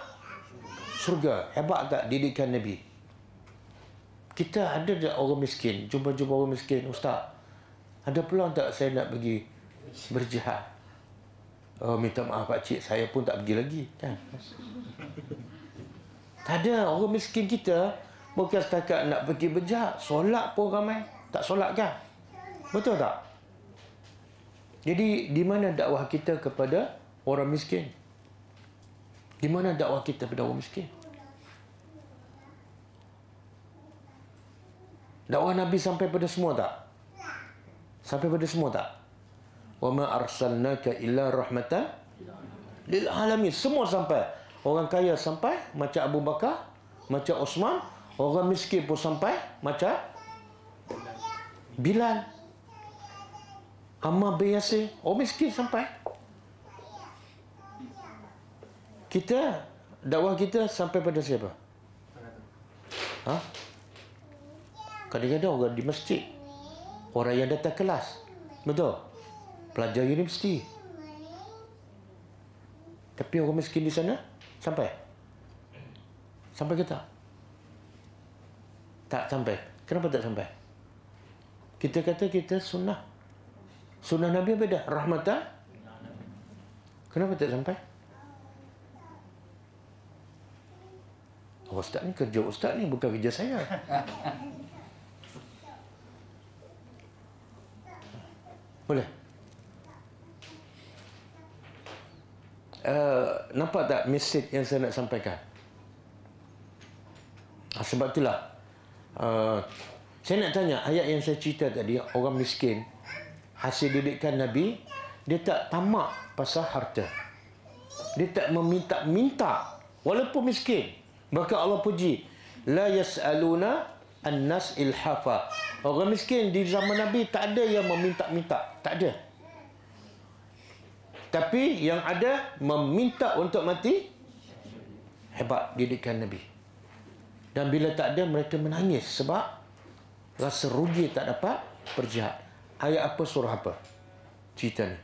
[SPEAKER 1] surga. Hebat tak didikan Nabi? Kita ada orang miskin? Jumpa-jumpa orang miskin, Ustaz ada peluang tak saya nak pergi berjihad? Oh, minta maaf Pak Cik, saya pun tak pergi lagi. Kan? Tak ada orang miskin kita bukan setakat nak pergi berjihad. Solat pun ramai. Tak solat kan? Betul tak? Jadi, di mana dakwah kita kepada orang miskin? Di mana dakwah kita kepada orang miskin? Dakwah Nabi sampai pada semua tak? sampai pada semua tak? Wa ma arsalnaka illa rahmatan lil alamin. Semua sampai. Orang kaya sampai macam Abu Bakar, macam Osman, orang miskin pun sampai macam Bilal. Amma biasa, orang miskin sampai. Kita dakwah kita sampai pada siapa? Ha? Kadang-kadang orang di masjid orang yang datang kelas. Betul? Pelajar universiti. Tapi orang miskin di sana, sampai? Sampai kita? tak? sampai. Kenapa tak sampai? Kita kata kita sunnah. Sunnah Nabi beda. Rahmatan. Kenapa tak sampai? Oh, ustaz ni kerja ustaz ni bukan kerja saya. Boleh. Uh, nampak tak mesej yang saya nak sampaikan? Ah, sebab itulah uh, Saya nak tanya Ayat yang saya cerita tadi Orang miskin Hasil didikan Nabi Dia tak tamak pasal harta Dia tak meminta-minta Walaupun miskin Maka Allah puji La yas'aluna annas ilhafa orang miskin di zaman nabi tak ada yang meminta-minta tak ada tapi yang ada meminta untuk mati hebat didikan nabi dan bila tak ada mereka menangis sebab rasa rugi tak dapat perjihad ayat apa surah apa cerita ni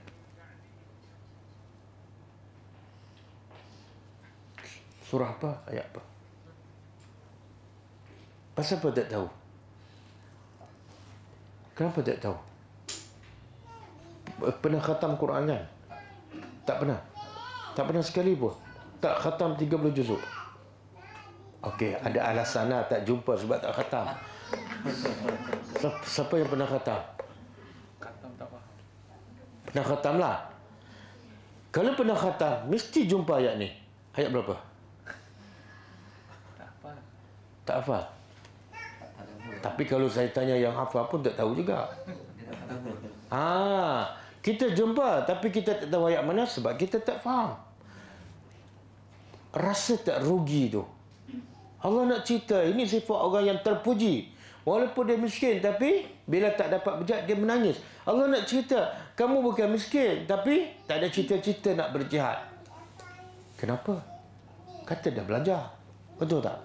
[SPEAKER 1] surah apa ayat apa Pasal apa tak tahu? Kenapa tak tahu? Eh, pernah khatam Quran kan? Tak pernah. Tak pernah sekali pun. Tak khatam 30 juzuk. Okey, ada alasan lah tak jumpa sebab tak khatam. Siapa yang pernah khatam? Khatam tak apa. Pernah khatam lah. Kalau pernah khatam, mesti jumpa ayat ni. Ayat berapa? Tak apa. Tak apa. Tapi kalau saya tanya yang hafal pun tak tahu juga. Ah, kita jumpa tapi kita tak tahu ayat mana sebab kita tak faham. Rasa tak rugi tu. Allah nak cerita ini sifat orang yang terpuji. Walaupun dia miskin tapi bila tak dapat berjihad dia menangis. Allah nak cerita kamu bukan miskin tapi tak ada cita-cita nak berjihad. Kenapa? Kata dah belajar. Betul tak?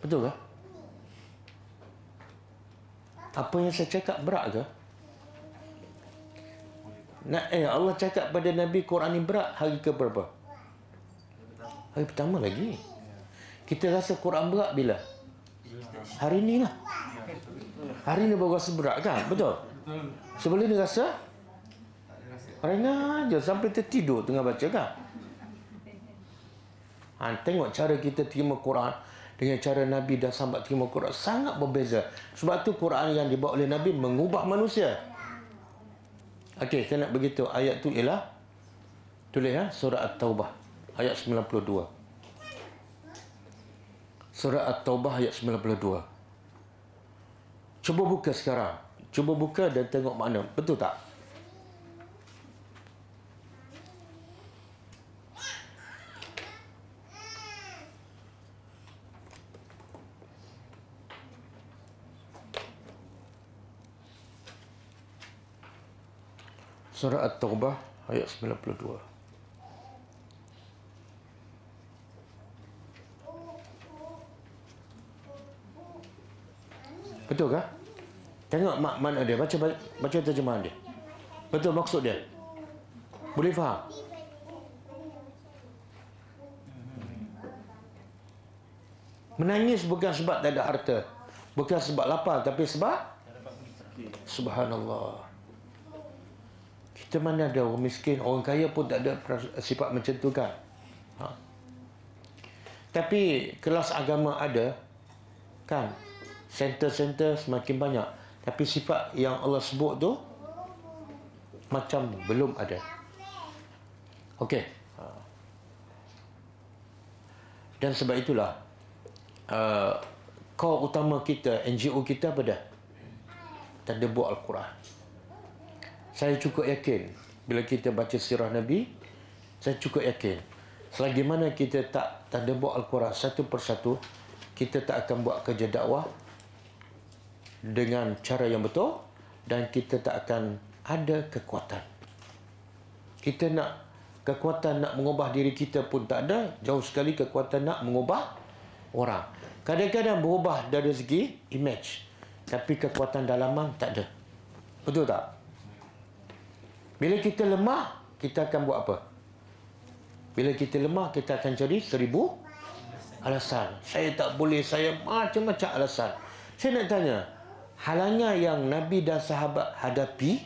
[SPEAKER 1] Betul tak? apa yang saya cakap berak ke? Nak eh Allah cakap pada Nabi Quran ni berak hari ke berapa? Hari pertama lagi. Kita rasa Quran berak bila? Hari ni lah. Hari ni baru rasa berat kan? Betul? Sebelum ni rasa? Ringan je sampai tertidur tengah baca kan? Ha, tengok cara kita terima Quran dengan cara Nabi dan sahabat terima Quran sangat berbeza. Sebab tu Quran yang dibawa oleh Nabi mengubah manusia. Okey, saya nak begitu. Ayat tu ialah tulis ha? surah At-Taubah ayat 92. Surah At-Taubah ayat 92. Cuba buka sekarang. Cuba buka dan tengok makna. Betul tak? Surah At-Taubah ayat 92. Betul ke? Tengok mak mana dia baca baca terjemahan dia. Betul maksud dia. Boleh faham? Menangis bukan sebab tak ada harta. Bukan sebab lapar tapi sebab Subhanallah macam mana ada orang miskin, orang kaya pun tak ada sifat macam tu kan. Ha. Tapi kelas agama ada, kan? Center-center semakin banyak. Tapi sifat yang Allah sebut tu, macam belum ada. Okey. Ha. Dan sebab itulah, uh, kau utama kita, NGO kita apa dah? Tadabur Al-Quran saya cukup yakin bila kita baca sirah Nabi, saya cukup yakin. Selagi mana kita tak tanda buat Al-Quran satu persatu, kita tak akan buat kerja dakwah dengan cara yang betul dan kita tak akan ada kekuatan. Kita nak kekuatan nak mengubah diri kita pun tak ada, jauh sekali kekuatan nak mengubah orang. Kadang-kadang berubah dari segi image, tapi kekuatan dalaman tak ada. Betul tak? Bila kita lemah, kita akan buat apa? Bila kita lemah, kita akan cari seribu alasan. Saya tak boleh, saya macam-macam alasan. Saya nak tanya, halangan yang Nabi dan sahabat hadapi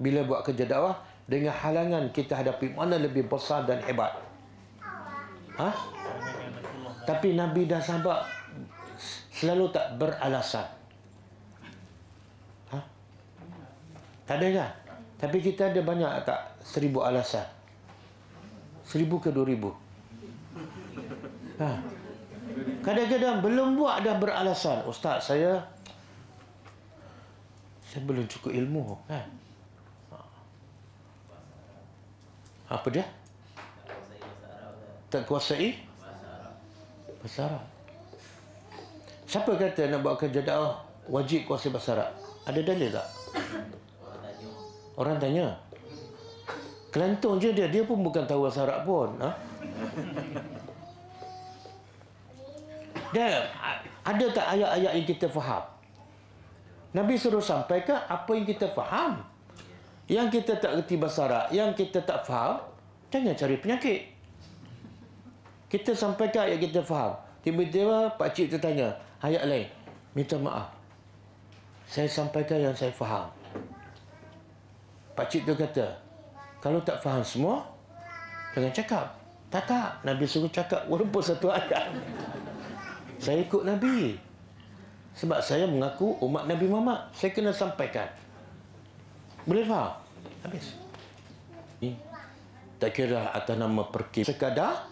[SPEAKER 1] bila buat kerja dakwah dengan halangan kita hadapi mana lebih besar dan hebat? Ha? Tapi Nabi dan sahabat selalu tak beralasan. Ha? Tak ada kan? Tapi kita ada banyak tak seribu alasan? Seribu ke dua ribu? Ha. Kadang-kadang belum buat dah beralasan. Ustaz, saya saya belum cukup ilmu. Ha. Apa dia? Tak kuasai? Bahasa Arab. Siapa kata nak buat kerja dakwah wajib kuasai bahasa Arab? Ada dalil tak? Orang tanya. Kelantung je dia. Dia pun bukan tahu asarak pun. Ha? Dia, ada tak ayat-ayat yang kita faham? Nabi suruh sampaikan apa yang kita faham. Yang kita tak kerti basarak, yang kita tak faham, jangan cari penyakit. Kita sampaikan ayat kita faham. Tiba-tiba Pak Cik tertanya, ayat lain, minta maaf. Saya sampaikan yang saya faham. Pakcik tu kata, kalau tak faham semua, jangan cakap. Tak tak, Nabi suruh cakap walaupun satu ayat. saya ikut Nabi. Sebab saya mengaku umat Nabi Muhammad. Saya kena sampaikan. Boleh faham? Habis. Ini. Tak kira atas nama perkis. Sekadar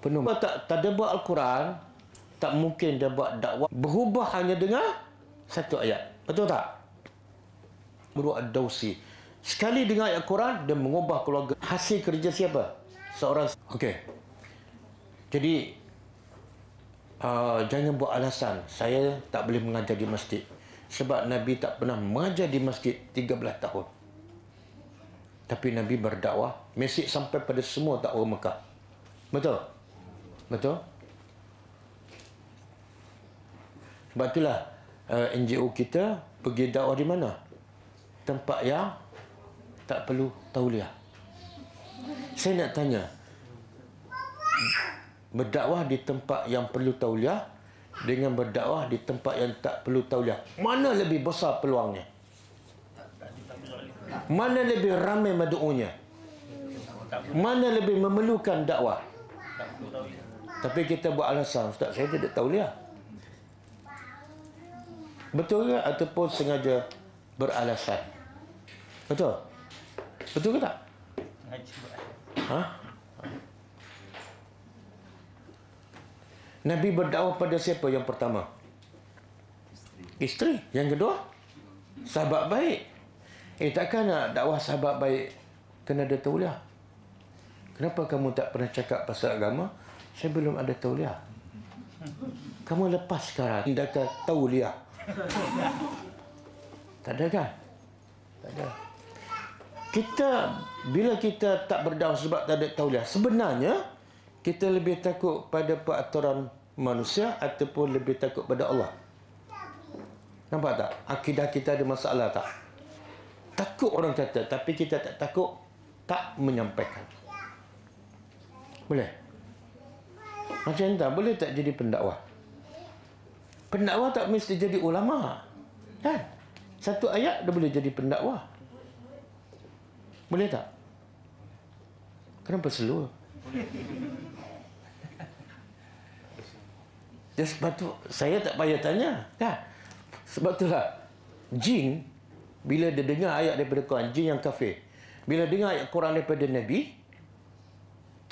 [SPEAKER 1] penuh. Sebab tak, tak ada buat Al-Quran, tak mungkin dia buat dakwah. Berubah hanya dengan satu ayat. Betul tak? Berubah dausi. Berubah dausi. Sekali dengar ayat Quran, dia mengubah keluarga. Hasil kerja siapa? Seorang. Okey. Jadi, uh, jangan buat alasan. Saya tak boleh mengajar di masjid. Sebab Nabi tak pernah mengajar di masjid 13 tahun. Tapi Nabi berdakwah. Mesej sampai pada semua tak orang Mekah. Betul? Betul? Sebab itulah uh, NGO kita pergi dakwah di mana? Tempat yang tak perlu tauliah. Saya nak tanya. Berdakwah di tempat yang perlu tauliah dengan berdakwah di tempat yang tak perlu tauliah, mana lebih besar peluangnya? Mana lebih ramai madu'unya? Mana lebih memerlukan dakwah? Tapi kita buat alasan, Ustaz, saya tidak tahu tauliah. Betul ke ataupun sengaja beralasan? Betul? Betul ke tak? Ha? Nabi berdakwah pada siapa yang pertama? Isteri. Isteri. Yang kedua? Sahabat baik. Eh takkan nak dakwah sahabat baik kena ada tauliah? Kenapa kamu tak pernah cakap pasal agama? Saya belum ada tauliah. Kamu lepas sekarang tindakan tauliah. Tak ada kan? Tak ada kita bila kita tak berdakwah sebab tak ada tauliah sebenarnya kita lebih takut pada peraturan manusia ataupun lebih takut pada Allah nampak tak akidah kita ada masalah tak takut orang kata tapi kita tak takut tak menyampaikan boleh macam entah boleh tak jadi pendakwah pendakwah tak mesti jadi ulama kan satu ayat dah boleh jadi pendakwah boleh tak? Kenapa slow? Ya, sebab tu saya tak payah tanya. Kan? Sebab tu lah, jin, bila dia dengar ayat daripada Quran, jin yang kafir. Bila dengar ayat Quran daripada Nabi,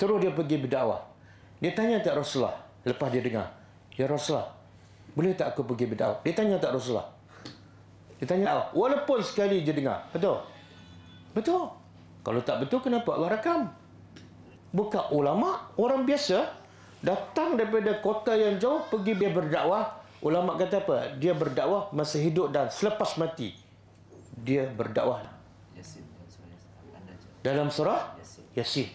[SPEAKER 1] terus dia pergi berdakwah. Dia tanya tak Rasulullah lepas dia dengar. Ya Rasulullah, boleh tak aku pergi berdakwah? Dia tanya tak Rasulullah. Dia tanya, ah, walaupun sekali dia dengar. Betul? Betul? Kalau tak betul, kenapa Allah rakam? Bukan ulama, orang biasa datang daripada kota yang jauh pergi dia berdakwah. Ulama kata apa? Dia berdakwah masa hidup dan selepas mati dia berdakwah. Dalam surah Yasin.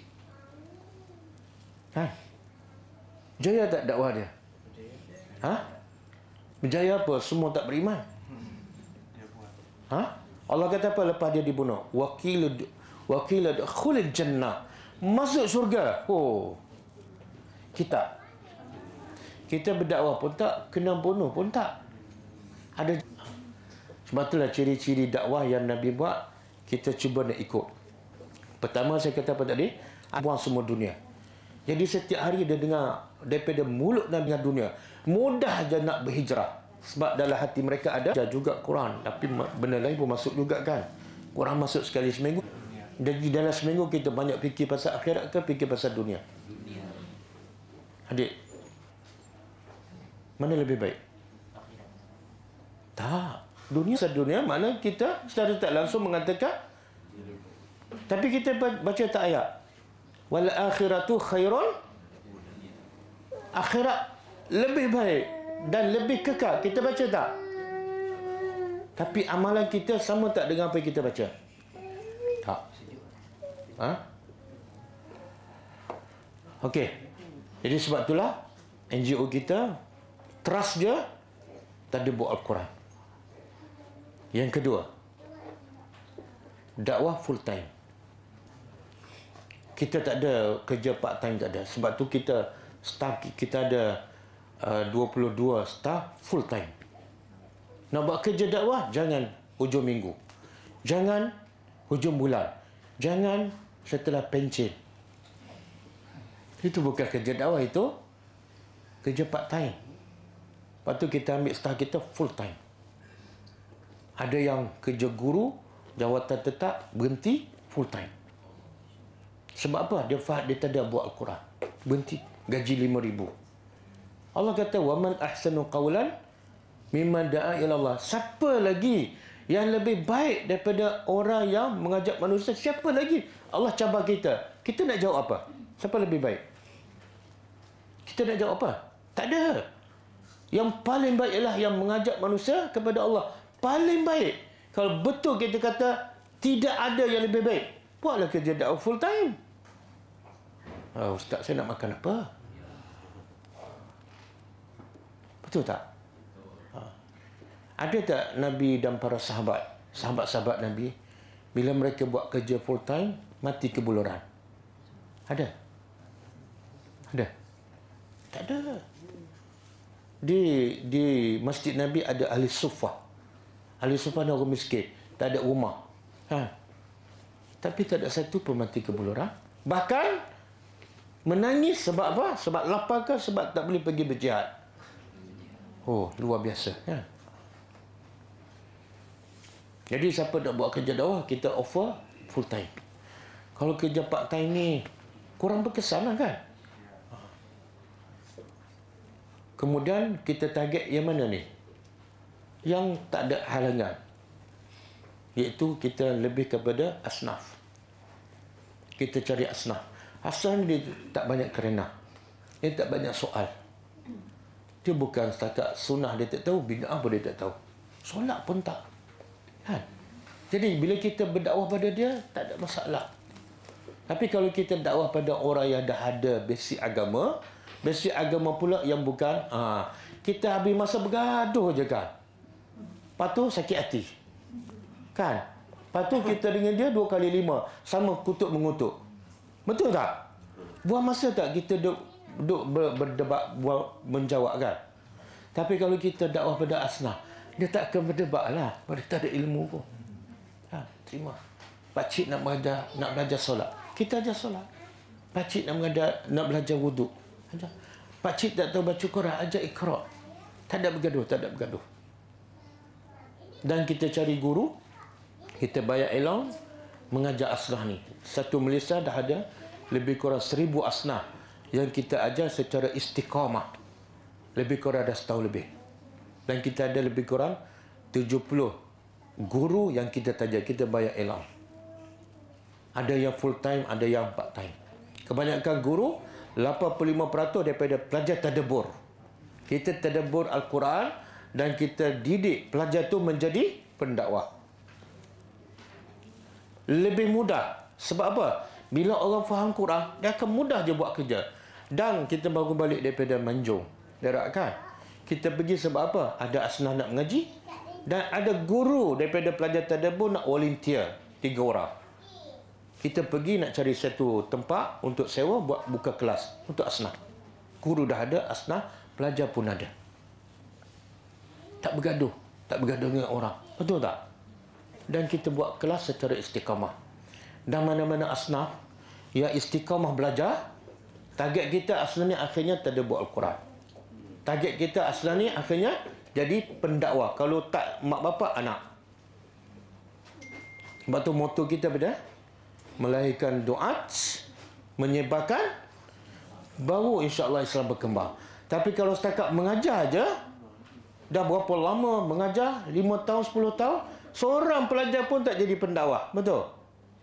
[SPEAKER 1] Ha? Jaya tak dakwah dia? Ha? Berjaya apa? Semua tak beriman. Ha? Allah kata apa lepas dia dibunuh? Wakil wa qila dkhulil jannah masuk syurga oh kita kita berdakwah pun tak kena bunuh pun tak ada cuma itulah ciri-ciri dakwah yang nabi buat kita cuba nak ikut pertama saya kata apa tadi buang semua dunia jadi setiap hari dia dengar daripada mulut nabi dunia mudah je nak berhijrah sebab dalam hati mereka ada juga Quran tapi benda lain pun masuk juga kan Quran masuk sekali seminggu jadi dalam seminggu kita banyak fikir pasal akhirat ke fikir pasal dunia? Adik. Mana lebih baik? Tak. Dunia sedunia dunia mana kita secara tak langsung mengatakan tapi kita baca tak ayat wal akhiratu khairun akhirat lebih baik dan lebih kekal kita baca tak tapi amalan kita sama tak dengan apa yang kita baca Ha? Okey. Jadi sebab itulah NGO kita trust dia tadabbur al-Quran. Yang kedua, dakwah full time. Kita tak ada kerja part time tak ada. Sebab tu kita staff kita ada uh, 22 staff full time. Nak buat kerja dakwah jangan hujung minggu. Jangan hujung bulan. Jangan setelah pencin. Itu bukan kerja dakwah itu. Kerja part time. Lepas tu kita ambil staf kita full time. Ada yang kerja guru, jawatan tetap, berhenti, full time. Sebab apa? Dia faham dia tak ada buat Al-Quran. Berhenti. Gaji RM5,000. Allah kata, وَمَنْ أَحْسَنُ قَوْلًا مِمَنْ دَعَىٰ Allah. Siapa lagi yang lebih baik daripada orang yang mengajak manusia? Siapa lagi? Allah cabar kita. Kita nak jawab apa? Siapa lebih baik? Kita nak jawab apa? Tak ada. Yang paling baik ialah yang mengajak manusia kepada Allah. Paling baik. Kalau betul kita kata, tidak ada yang lebih baik. Buatlah kerja dakwah full time. Oh, Ustaz, saya nak makan apa? Betul tak? Ah. Ada tak Nabi dan para sahabat, sahabat-sahabat Nabi, bila mereka buat kerja full time, mati kebuluran. Ada? Ada? Tak ada. Di di Masjid Nabi ada ahli sufah. Ahli sufah ni orang miskin. Tak ada rumah. Ha. Tapi tak ada satu pun mati kebuluran. Bahkan menangis sebab apa? Sebab lapar ke? Sebab tak boleh pergi berjihad. Oh, luar biasa. Ya. Jadi siapa nak buat kerja dakwah, kita offer full time kalau kerja part time ni kurang berkesan lah kan kemudian kita target yang mana ni yang tak ada halangan iaitu kita lebih kepada asnaf kita cari asnaf asnaf ni tak banyak kerena dia tak banyak soal dia bukan setakat sunnah dia tak tahu bina apa dia tak tahu solat pun tak kan jadi bila kita berdakwah pada dia tak ada masalah tapi kalau kita dakwah pada orang yang dah ada basic agama, basic agama pula yang bukan, ha, kita habis masa bergaduh je kan. Lepas tu sakit hati. Kan? Lepas tu kita dengan dia dua kali lima. Sama kutuk mengutuk. Betul tak? Buat masa tak kita duduk, duduk berdebat buat menjawab kan? Tapi kalau kita dakwah pada asna, dia tak akan berdebat lah. Dia tak ada ilmu pun. Ha, terima. Pakcik nak belajar, nak belajar solat kita ajar solat. Pakcik nak, mengadak, nak belajar wuduk. Ajar. Pakcik tak tahu baca Quran, ajar ikhra. Tak ada bergaduh, tak ada bergaduh. Dan kita cari guru, kita bayar elang, mengajar asnah ni. Satu Malaysia dah ada lebih kurang seribu asnah yang kita ajar secara istiqamah. Lebih kurang dah setahun lebih. Dan kita ada lebih kurang tujuh puluh guru yang kita tajak, kita bayar elang. Ada yang full time, ada yang part time. Kebanyakan guru 85% daripada pelajar tadabbur. Kita tadabbur al-Quran dan kita didik pelajar tu menjadi pendakwa. Lebih mudah. Sebab apa? Bila orang faham Quran, dia akan mudah je buat kerja. Dan kita baru balik daripada Manjung. Darat kan? Kita pergi sebab apa? Ada asnah nak mengaji. Dan ada guru daripada pelajar tadabbur nak volunteer. Tiga orang kita pergi nak cari satu tempat untuk sewa buat buka kelas untuk asnaf. Guru dah ada, asnaf, pelajar pun ada. Tak bergaduh, tak bergaduh dengan orang. Betul tak? Dan kita buat kelas secara istiqamah. Dan mana-mana asnaf, yang istiqamah belajar, target kita asnaf ni akhirnya tak ada buat Al-Quran. Target kita asnaf ni akhirnya jadi pendakwa. Kalau tak mak bapak, anak. batu tu motor kita berada, melahirkan doa, menyebarkan baru insyaallah Islam berkembang tapi kalau setakat mengajar aja dah berapa lama mengajar 5 tahun 10 tahun seorang pelajar pun tak jadi pendakwah betul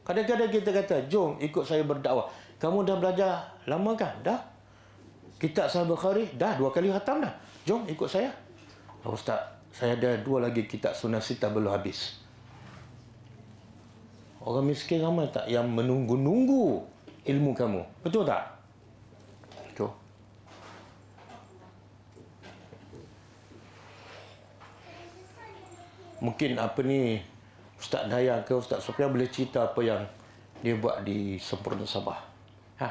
[SPEAKER 1] kadang-kadang kita kata jom ikut saya berdakwah kamu dah belajar lama kan dah kitab sahabat bukhari dah dua kali khatam dah jom ikut saya ustaz saya ada dua lagi kitab sunan sita belum habis Orang miskin ramai tak yang menunggu-nunggu ilmu kamu. Betul tak? Betul. Mungkin apa ni Ustaz Dayang ke Ustaz Sofia boleh cerita apa yang dia buat di Sempurna Sabah. Ha.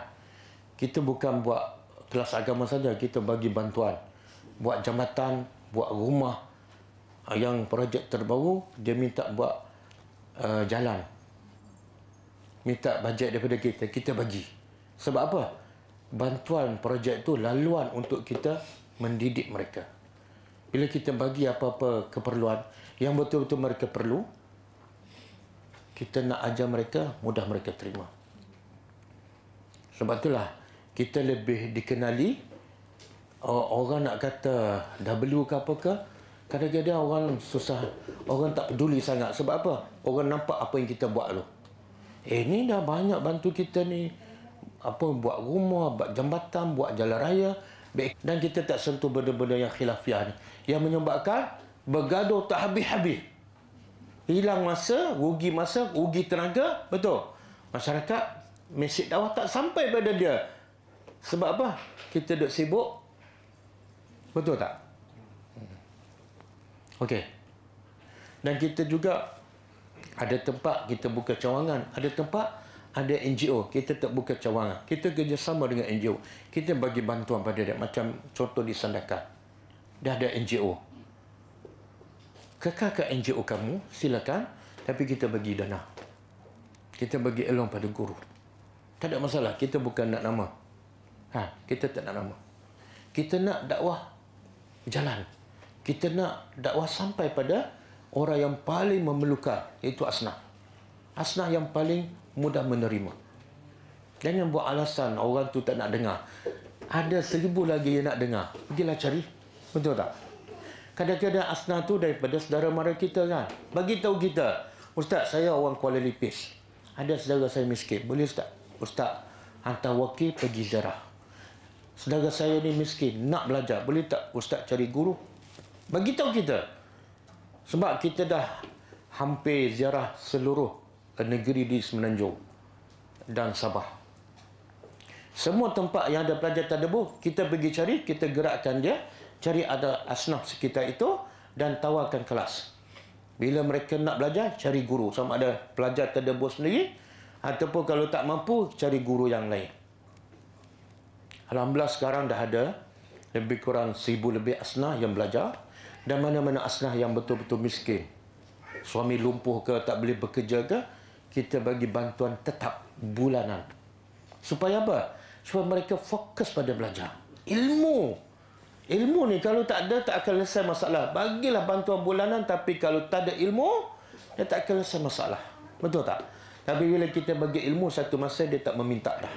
[SPEAKER 1] Kita bukan buat kelas agama saja, kita bagi bantuan. Buat jambatan, buat rumah. Yang projek terbaru, dia minta buat uh, jalan minta bajet daripada kita, kita bagi. Sebab apa? Bantuan projek itu laluan untuk kita mendidik mereka. Bila kita bagi apa-apa keperluan yang betul-betul mereka perlu, kita nak ajar mereka, mudah mereka terima. Sebab itulah kita lebih dikenali orang nak kata W ke apa ke, kadang-kadang orang susah, orang tak peduli sangat. Sebab apa? Orang nampak apa yang kita buat tu. Eh ni dah banyak bantu kita ni apa buat rumah, buat jambatan, buat jalan raya dan kita tak sentuh benda-benda yang khilafiah ni yang menyebabkan bergaduh tak habis-habis. Hilang masa, rugi masa, rugi tenaga, betul. Masyarakat mesej dakwah tak sampai pada dia. Sebab apa? Kita duk sibuk. Betul tak? Okey. Dan kita juga ada tempat kita buka cawangan ada tempat ada NGO kita tak buka cawangan kita kerjasama dengan NGO kita bagi bantuan pada dia macam contoh di Sandakan dah ada NGO kakak kekalkan NGO kamu silakan tapi kita bagi dana kita bagi elong pada guru tak ada masalah kita bukan nak nama ha, kita tak nak nama kita nak dakwah jalan kita nak dakwah sampai pada orang yang paling memerlukan iaitu asnah. Asnah yang paling mudah menerima. Jangan buat alasan orang tu tak nak dengar. Ada seribu lagi yang nak dengar. Pergilah cari. Betul tak? Kadang-kadang asnah tu daripada saudara mara kita kan. Bagi tahu kita. Ustaz, saya orang Kuala Lipis. Ada saudara saya miskin. Boleh Ustaz? Ustaz, hantar wakil pergi zarah. Saudara saya ni miskin. Nak belajar. Boleh tak Ustaz cari guru? Bagi tahu Kita. Sebab kita dah hampir ziarah seluruh negeri di Semenanjung dan Sabah. Semua tempat yang ada pelajar tadebu, kita pergi cari, kita gerakkan dia, cari ada asnaf sekitar itu dan tawarkan kelas. Bila mereka nak belajar, cari guru. Sama ada pelajar tadebu sendiri ataupun kalau tak mampu, cari guru yang lain. Alhamdulillah sekarang dah ada lebih kurang seribu lebih asnaf yang belajar. Dan mana-mana asnah yang betul-betul miskin. Suami lumpuh ke tak boleh bekerja ke, kita bagi bantuan tetap bulanan. Supaya apa? Supaya mereka fokus pada belajar. Ilmu. Ilmu ni kalau tak ada, tak akan selesai masalah. Bagilah bantuan bulanan tapi kalau tak ada ilmu, dia tak akan selesai masalah. Betul tak? Tapi bila kita bagi ilmu satu masa, dia tak meminta dah.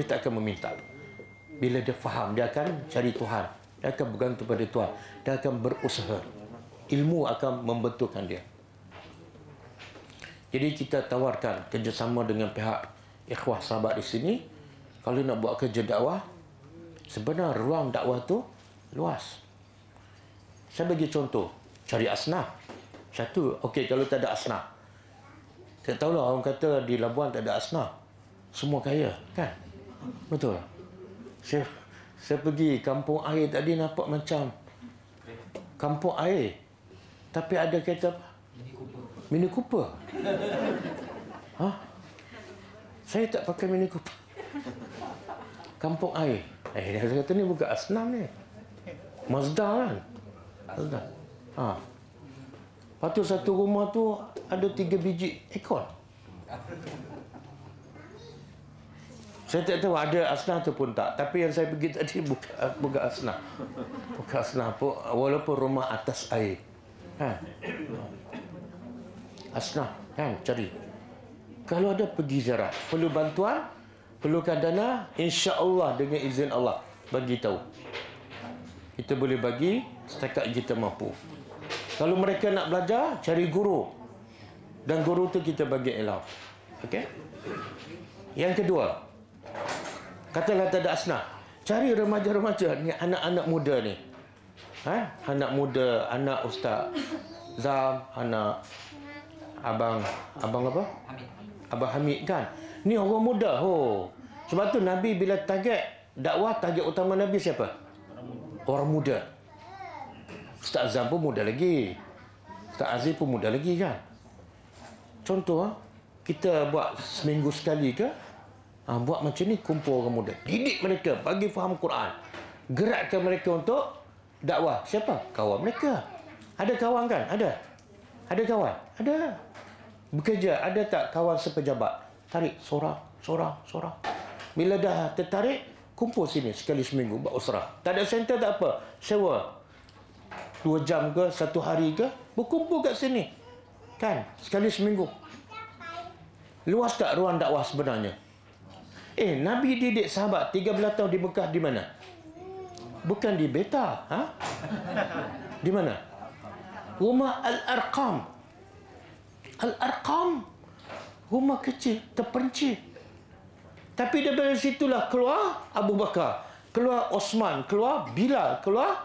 [SPEAKER 1] Dia tak akan meminta. Bila dia faham, dia akan cari Tuhan dia akan bergantung pada Tuhan. dia akan berusaha ilmu akan membentukkan dia jadi kita tawarkan kerjasama dengan pihak ikhwah sahabat di sini kalau nak buat kerja dakwah sebenarnya ruang dakwah tu luas saya bagi contoh cari asnaf satu okay, kalau tak ada asnaf tak tahulah orang kata di Labuan tak ada asnaf semua kaya kan betul Syekh saya pergi kampung air tadi nampak macam kampung air. Tapi ada kereta Mini Cooper. Hah, Saya tak pakai Mini Cooper. Kampung air. Eh, dia kata ni bukan Asnam ni. Mazda kan? Mazda. Ha. Lepas tu satu rumah tu ada tiga biji ekor. Saya tak tahu ada asnah tu pun tak. Tapi yang saya pergi tadi buka, buka asnah. Buka asnah pun walaupun rumah atas air. Ha. Asnah. Ha. cari. Kalau ada pergi jarak, perlu bantuan, perlu dana, insya-Allah dengan izin Allah bagi tahu. Kita boleh bagi setakat kita mampu. Kalau mereka nak belajar, cari guru. Dan guru tu kita bagi allow. Okey? Yang kedua, Katalah tak ada asnaf. Cari remaja-remaja ni anak-anak muda ni. Ha? Anak muda, anak ustaz Zam, anak abang, abang apa? Hamid. Abang Hamid kan. Ni orang muda. Ho. Oh. Sebab tu Nabi bila target dakwah, target utama Nabi siapa? Orang muda. Ustaz Zam pun muda lagi. Ustaz Aziz pun muda lagi kan. Contoh, ha? kita buat seminggu sekali ke? Ha, buat macam ni kumpul orang muda. Didik mereka bagi faham Quran. Gerakkan mereka untuk dakwah. Siapa? Kawan mereka. Ada kawan kan? Ada. Ada kawan? Ada. Bekerja ada tak kawan sepejabat? Tarik sorak sorak sorak Bila dah tertarik, kumpul sini sekali seminggu buat usrah. Tak ada center tak apa. Sewa. Dua jam ke, satu hari ke, berkumpul kat sini. Kan? Sekali seminggu. Luas tak ruang dakwah sebenarnya? Eh, Nabi didik sahabat 13 tahun di Mekah di mana? Bukan di Beta. Ha? Di mana? Rumah Al-Arqam. Al-Arqam. Rumah kecil, terpencil. Tapi daripada situlah keluar Abu Bakar. Keluar Osman. Keluar Bilal. Keluar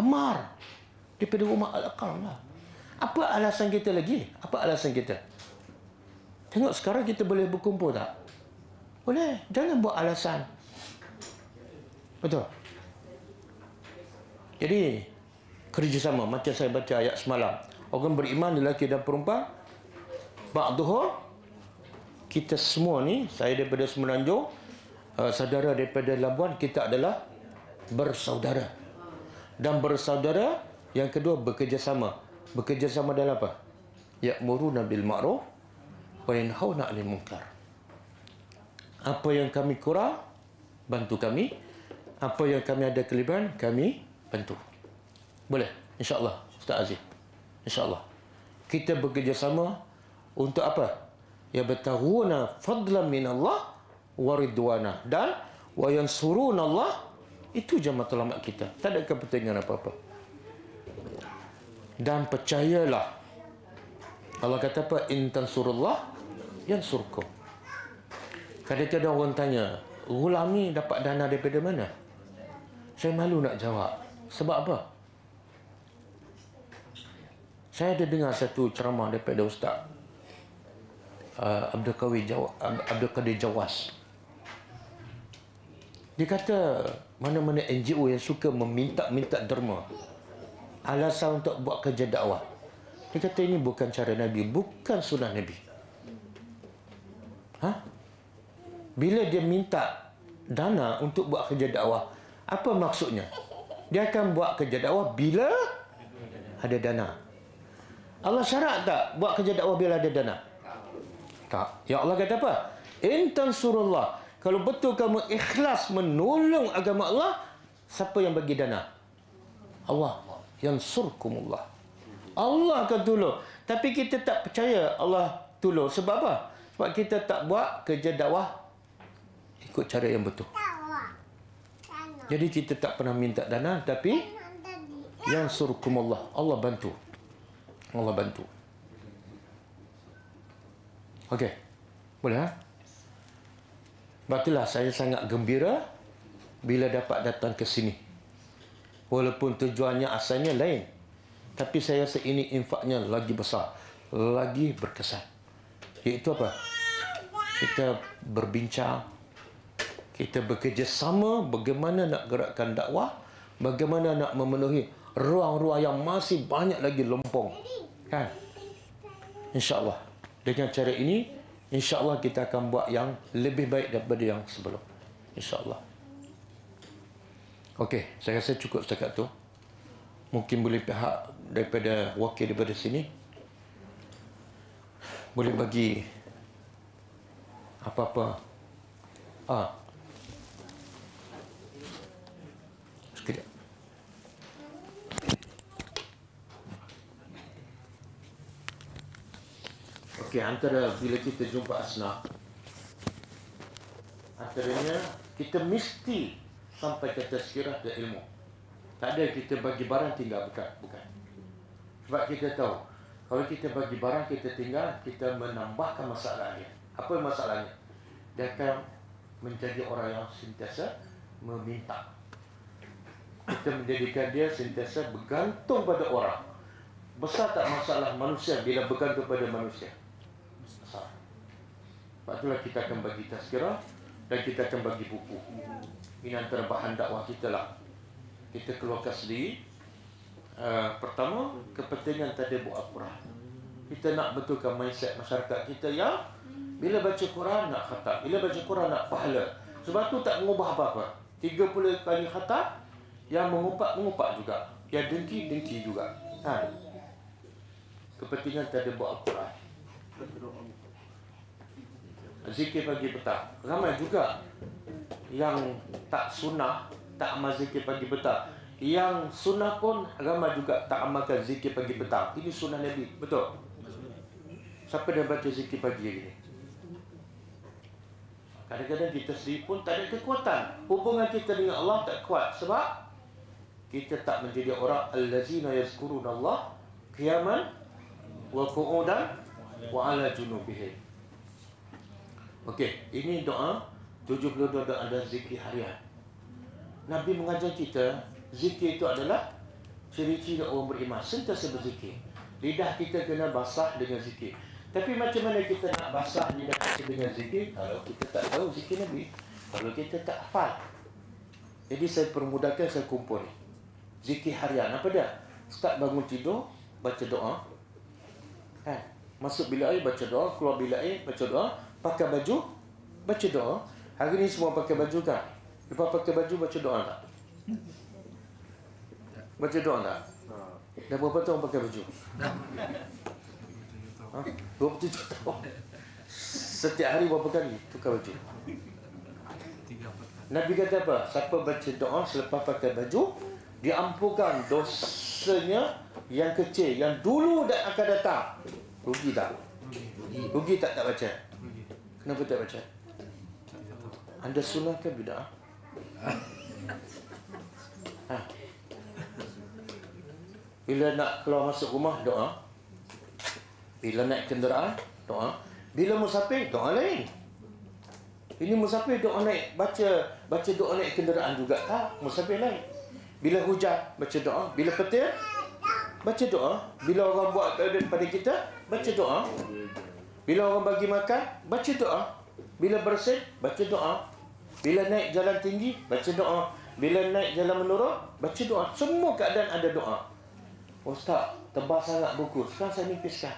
[SPEAKER 1] Ammar. Daripada rumah Al-Arqam lah. Apa alasan kita lagi? Apa alasan kita? Tengok sekarang kita boleh berkumpul tak? Boleh. Jangan buat alasan. Betul? Jadi, kerjasama. Macam saya baca ayat semalam. Orang beriman lelaki dan perempuan. Ba'aduhur. Kita semua ni, saya daripada Semenanjung, uh, saudara daripada Labuan, kita adalah bersaudara. Dan bersaudara, yang kedua bekerjasama. Bekerjasama dalam apa? Ya'muru nabil ma'ruf apa yang hau nak alim mungkar. Apa yang kami kurang, bantu kami. Apa yang kami ada kelebihan, kami bantu. Boleh? InsyaAllah, Ustaz Aziz. InsyaAllah. Kita bekerjasama untuk apa? Ya bertahuna fadlan min Allah wa ridwana dan wa yansuruna Allah itu jamaah ulama kita. Tak ada kepentingan apa-apa. Dan percayalah Allah kata apa? intan surullah yang surga. Kadang-kadang ada orang tanya, gulam ni dapat dana daripada mana? Saya malu nak jawab. Sebab apa? Saya ada dengar satu ceramah daripada Ustaz uh, Abdul Qadir Jawas. Abdul Qadir Jawas. Dia kata mana-mana NGO yang suka meminta-minta derma alasan untuk buat kerja dakwah. Dia kata ini bukan cara Nabi, bukan sunnah Nabi. Ha? Bila dia minta dana untuk buat kerja dakwah, apa maksudnya? Dia akan buat kerja dakwah bila ada dana. Allah syarat tak buat kerja dakwah bila ada dana? Tak. Ya Allah kata apa? In tansurullah. Kalau betul kamu ikhlas menolong agama Allah, siapa yang bagi dana? Allah. Yang surkumullah. Allah akan tolong. Tapi kita tak percaya Allah tolong. Sebab apa? Sebab kita tak buat kerja dakwah ikut cara yang betul. Jadi kita tak pernah minta dana tapi yang surkum Allah. Allah bantu. Allah bantu. Okey. Boleh ha? Batulah saya sangat gembira bila dapat datang ke sini. Walaupun tujuannya asalnya lain. Tapi saya rasa ini infaknya lagi besar. Lagi berkesan. Iaitu apa? kita berbincang, kita bekerjasama bagaimana nak gerakkan dakwah, bagaimana nak memenuhi ruang-ruang yang masih banyak lagi lempong. Kan? InsyaAllah. Dengan cara ini, insyaAllah kita akan buat yang lebih baik daripada yang sebelum. InsyaAllah. Okey, saya rasa cukup setakat tu. Mungkin boleh pihak daripada wakil daripada sini boleh bagi apa-apa. Ah. Sekejap. okay, antara bila kita jumpa Asna, antaranya kita mesti sampai kata sirah ke ilmu. Tak ada kita bagi barang tinggal bukan, bukan. Sebab kita tahu kalau kita bagi barang kita tinggal kita menambahkan masalah dia apa masalahnya dia akan menjadi orang yang sentiasa meminta kita menjadikan dia sentiasa bergantung pada orang besar tak masalah manusia bila bergantung pada manusia besar sebab itulah kita akan bagi tazkirah dan kita akan bagi buku ini antara bahan dakwah kita lah kita keluarkan sendiri uh, pertama kepentingan tadi buat al kita nak betulkan mindset masyarakat kita ya. bila baca Quran nak khatam, bila baca Quran nak pahala. Sebab tu tak mengubah apa-apa. 30 kali khatam yang mengumpat-mengumpat juga. Yang dengki-dengki juga. Ha. Kepentingan tak ada buat Quran. Zikir pagi petang. Ramai juga yang tak sunnah, tak amal zikir pagi petang. Yang sunnah pun ramai juga tak amalkan zikir pagi petang. Ini sunnah Nabi. Betul? Siapa dah baca zikir pagi hari ni? Kadang-kadang kita sendiri pun tak ada kekuatan. Hubungan kita dengan Allah tak kuat. Sebab kita tak menjadi orang allazina yazkurun Allah qiyaman wa qu'udan wa ala junubihim. Okey, ini doa 72 doa dan zikir harian. Nabi mengajar kita zikir itu adalah ciri-ciri orang beriman sentiasa berzikir. Lidah kita kena basah dengan zikir. Tapi macam mana kita nak basah lidah kita dengan zikir kalau kita tak tahu zikir Nabi? Kalau kita tak hafal. Jadi saya permudahkan saya kumpul ni. Zikir harian apa dia? Start bangun tidur, baca doa. Ha. Masuk bila air baca doa, keluar bila air baca doa, pakai baju baca doa. Hari ni semua pakai baju kan? Lepas pakai baju baca doa tak? Baca doa tak? Ha. Dah berapa tahun pakai baju? Ah, berapa tu juta oh. Setiap hari berapa kali tukar baju? Nabi kata apa? Siapa baca doa selepas pakai baju, diampukan dosanya yang kecil, yang dulu dah akan datang. Rugi tak? Rugi tak tak baca? Kenapa tak baca? Anda sunnah ke bidah? Ha? Bila nak keluar masuk rumah, doa. Bila naik kenderaan, doa. Bila musafir, doa lain. Ini musafir doa naik baca baca doa naik kenderaan juga tak musafir lain. Bila hujan baca doa, bila petir baca doa, bila orang buat kebaikan pada kita baca doa. Bila orang bagi makan baca doa, bila bersih baca doa. Bila naik jalan tinggi baca doa, bila naik jalan menurun baca doa. Semua keadaan ada doa. Ustaz, tebal sangat buku. Sekarang saya nipiskan.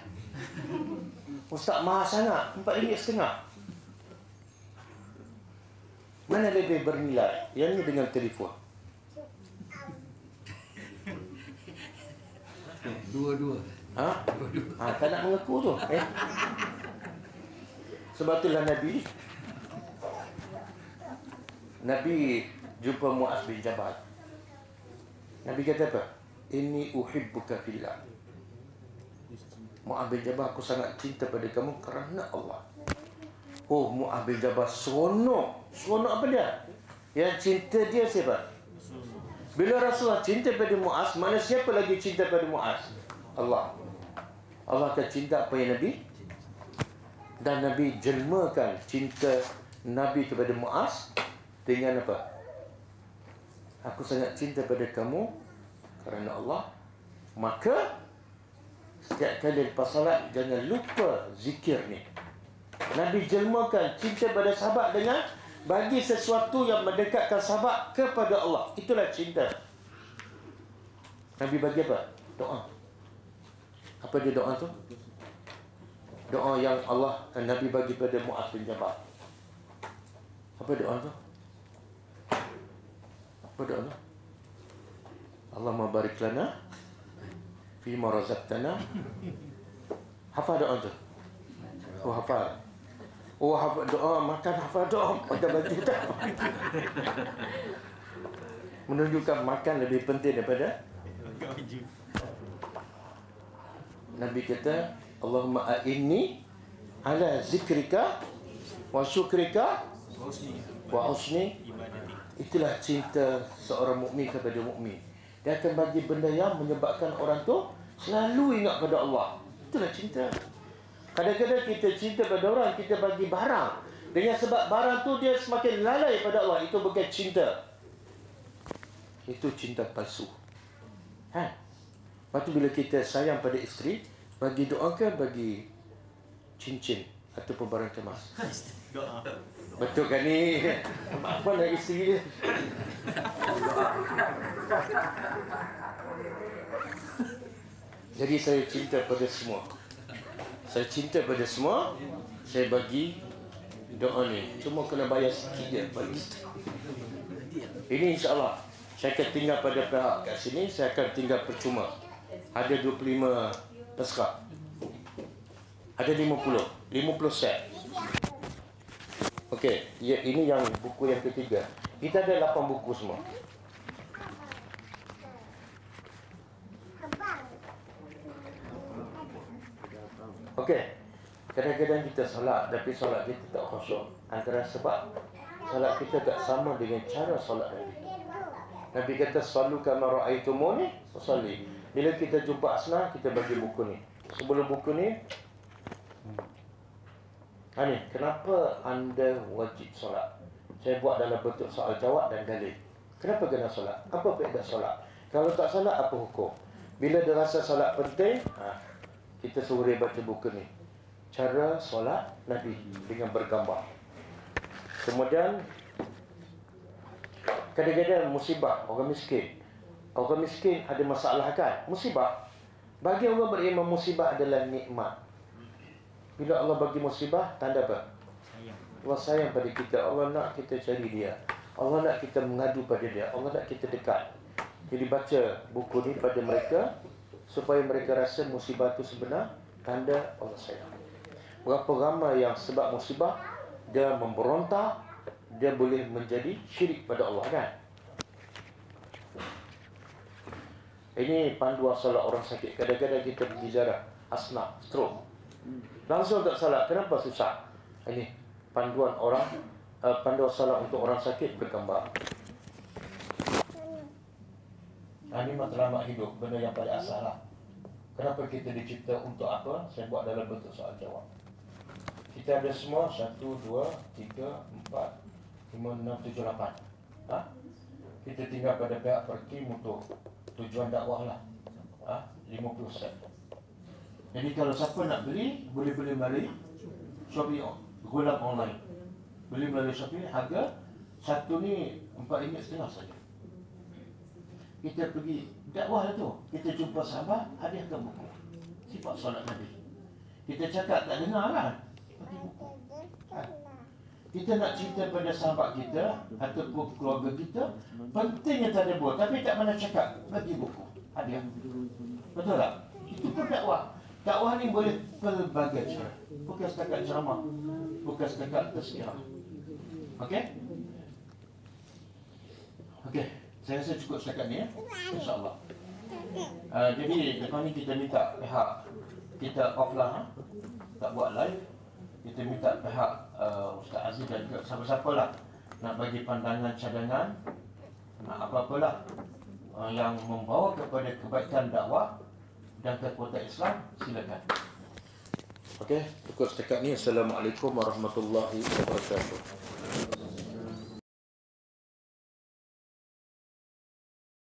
[SPEAKER 1] Ustaz mahal sangat, empat ringgit setengah. Mana lebih bernilai? Yang ini dengan telefon. Dua-dua. Ha? dua Ha, tak nak mengaku tu. Eh? Sebab lah Nabi. Nabi jumpa Muaz bin Jabal. Nabi kata apa? Ini uhibbuka fillah. Mu'ab bin Jabal aku sangat cinta pada kamu kerana Allah. Oh Mu'ab bin Jabal seronok. Seronok apa dia? Yang cinta dia siapa? Bila Rasulullah cinta pada Mu'az, mana siapa lagi cinta pada Mu'az? Allah. Allah akan cinta apa yang Nabi? Dan Nabi jelmakan cinta Nabi kepada Mu'az dengan apa? Aku sangat cinta pada kamu kerana Allah. Maka Setiap kali lepas salat Jangan lupa zikir ni Nabi jelmakan cinta pada sahabat dengan Bagi sesuatu yang mendekatkan sahabat kepada Allah Itulah cinta Nabi bagi apa? Doa Apa dia doa tu? Doa yang Allah dan eh, Nabi bagi pada Mu'ad bin Jabal Apa doa tu? Apa doa tu? Allah mabarik fi ma razaqtana hafal doa tu oh hafal oh hafal doa makan hafal doa makan baju menunjukkan makan lebih penting daripada Nabi kata Allahumma a'inni ala zikrika wa syukrika wa usni itulah cinta seorang mukmin kepada mukmin dia akan bagi benda yang menyebabkan orang tu selalu ingat pada Allah. Itulah cinta. Kadang-kadang kita cinta pada orang, kita bagi barang. Dengan sebab barang tu dia semakin lalai pada Allah. Itu bukan cinta. Itu cinta palsu. Ha? Lepas tu bila kita sayang pada isteri, bagi doa ke bagi cincin ataupun barang kemas? Ha, Betul kan ni? Apa nak isteri dia? Jadi saya cinta pada semua. Saya cinta pada semua. Saya bagi doa ni. Cuma kena bayar sikit je. Bagi. Ini insyaAllah. Saya akan tinggal pada pihak kat sini. Saya akan tinggal percuma. Ada 25 peskap. Ada 50. 50 set. Okey, ya, ini yang buku yang ketiga. Kita ada lapan buku semua. Okey. Kadang-kadang kita solat tapi solat kita tak khusyuk. Antara sebab solat kita tak sama dengan cara solat Nabi. Nabi kata salu kama raaitumuni fasalli. Bila kita jumpa asna kita bagi buku ni. Sebelum buku ni Hanif, kenapa anda wajib solat? Saya buat dalam bentuk soal jawab dan dalil. Kenapa kena solat? Apa faedah solat? Kalau tak solat, apa hukum? Bila dia rasa solat penting, ha, kita suruh baca buku ni. Cara solat Nabi dengan bergambar. Kemudian, kadang-kadang musibah orang miskin. Orang miskin ada masalah kan? Musibah. Bagi orang beriman, musibah adalah nikmat. Bila Allah bagi musibah, tanda apa? Allah sayang pada kita. Allah nak kita cari dia. Allah nak kita mengadu pada dia. Allah nak kita dekat. Jadi baca buku ni pada mereka supaya mereka rasa musibah itu sebenar tanda Allah sayang. Berapa ramai yang sebab musibah dia memberontak, dia boleh menjadi syirik pada Allah kan? Ini panduan salah orang sakit. Kadang-kadang kita pergi jarak asma, stroke. Hmm langsung tak salah. kenapa susah ini panduan orang uh, panduan salat untuk orang sakit berkembang ini matlamat hidup benda yang paling asal lah kenapa kita dicipta untuk apa saya buat dalam bentuk soal jawab kita ada semua satu, dua, tiga, empat, lima, enam, tujuh, lapan. ha? kita tinggal pada pihak perti mutu tujuan dakwah lah ha? 50 set jadi kalau siapa nak beli, boleh beli melalui Shopee Gulam online. Beli melalui Shopee harga satu ni empat ringgit setengah saja. Kita pergi dakwah tu. Kita jumpa sahabat, hadiah ke buku. Sifat solat Nabi. Kita cakap tak dengar lah.
[SPEAKER 2] Pergi buku. Ha.
[SPEAKER 1] Kita nak cerita pada sahabat kita atau keluarga kita, pentingnya tak ada buat. Tapi tak mana cakap, bagi buku. Hadiah. Betul tak? Itu pun dakwah. Dakwah ni boleh pelbagai cara. Bukan setakat ceramah. Bukan setakat tersirah. Okey? Okey. Saya rasa cukup setakat ni ya. InsyaAllah. Uh, jadi, lepas ni kita minta pihak kita offline. Lah, ha? Tak buat live. Kita minta pihak uh, Ustaz Aziz dan juga siapa-siapalah nak bagi pandangan cadangan nak apa-apalah uh, yang membawa kepada kebaikan dakwah dan kekuatan Islam silakan. Okey, cukup setakat ni. Assalamualaikum warahmatullahi wabarakatuh.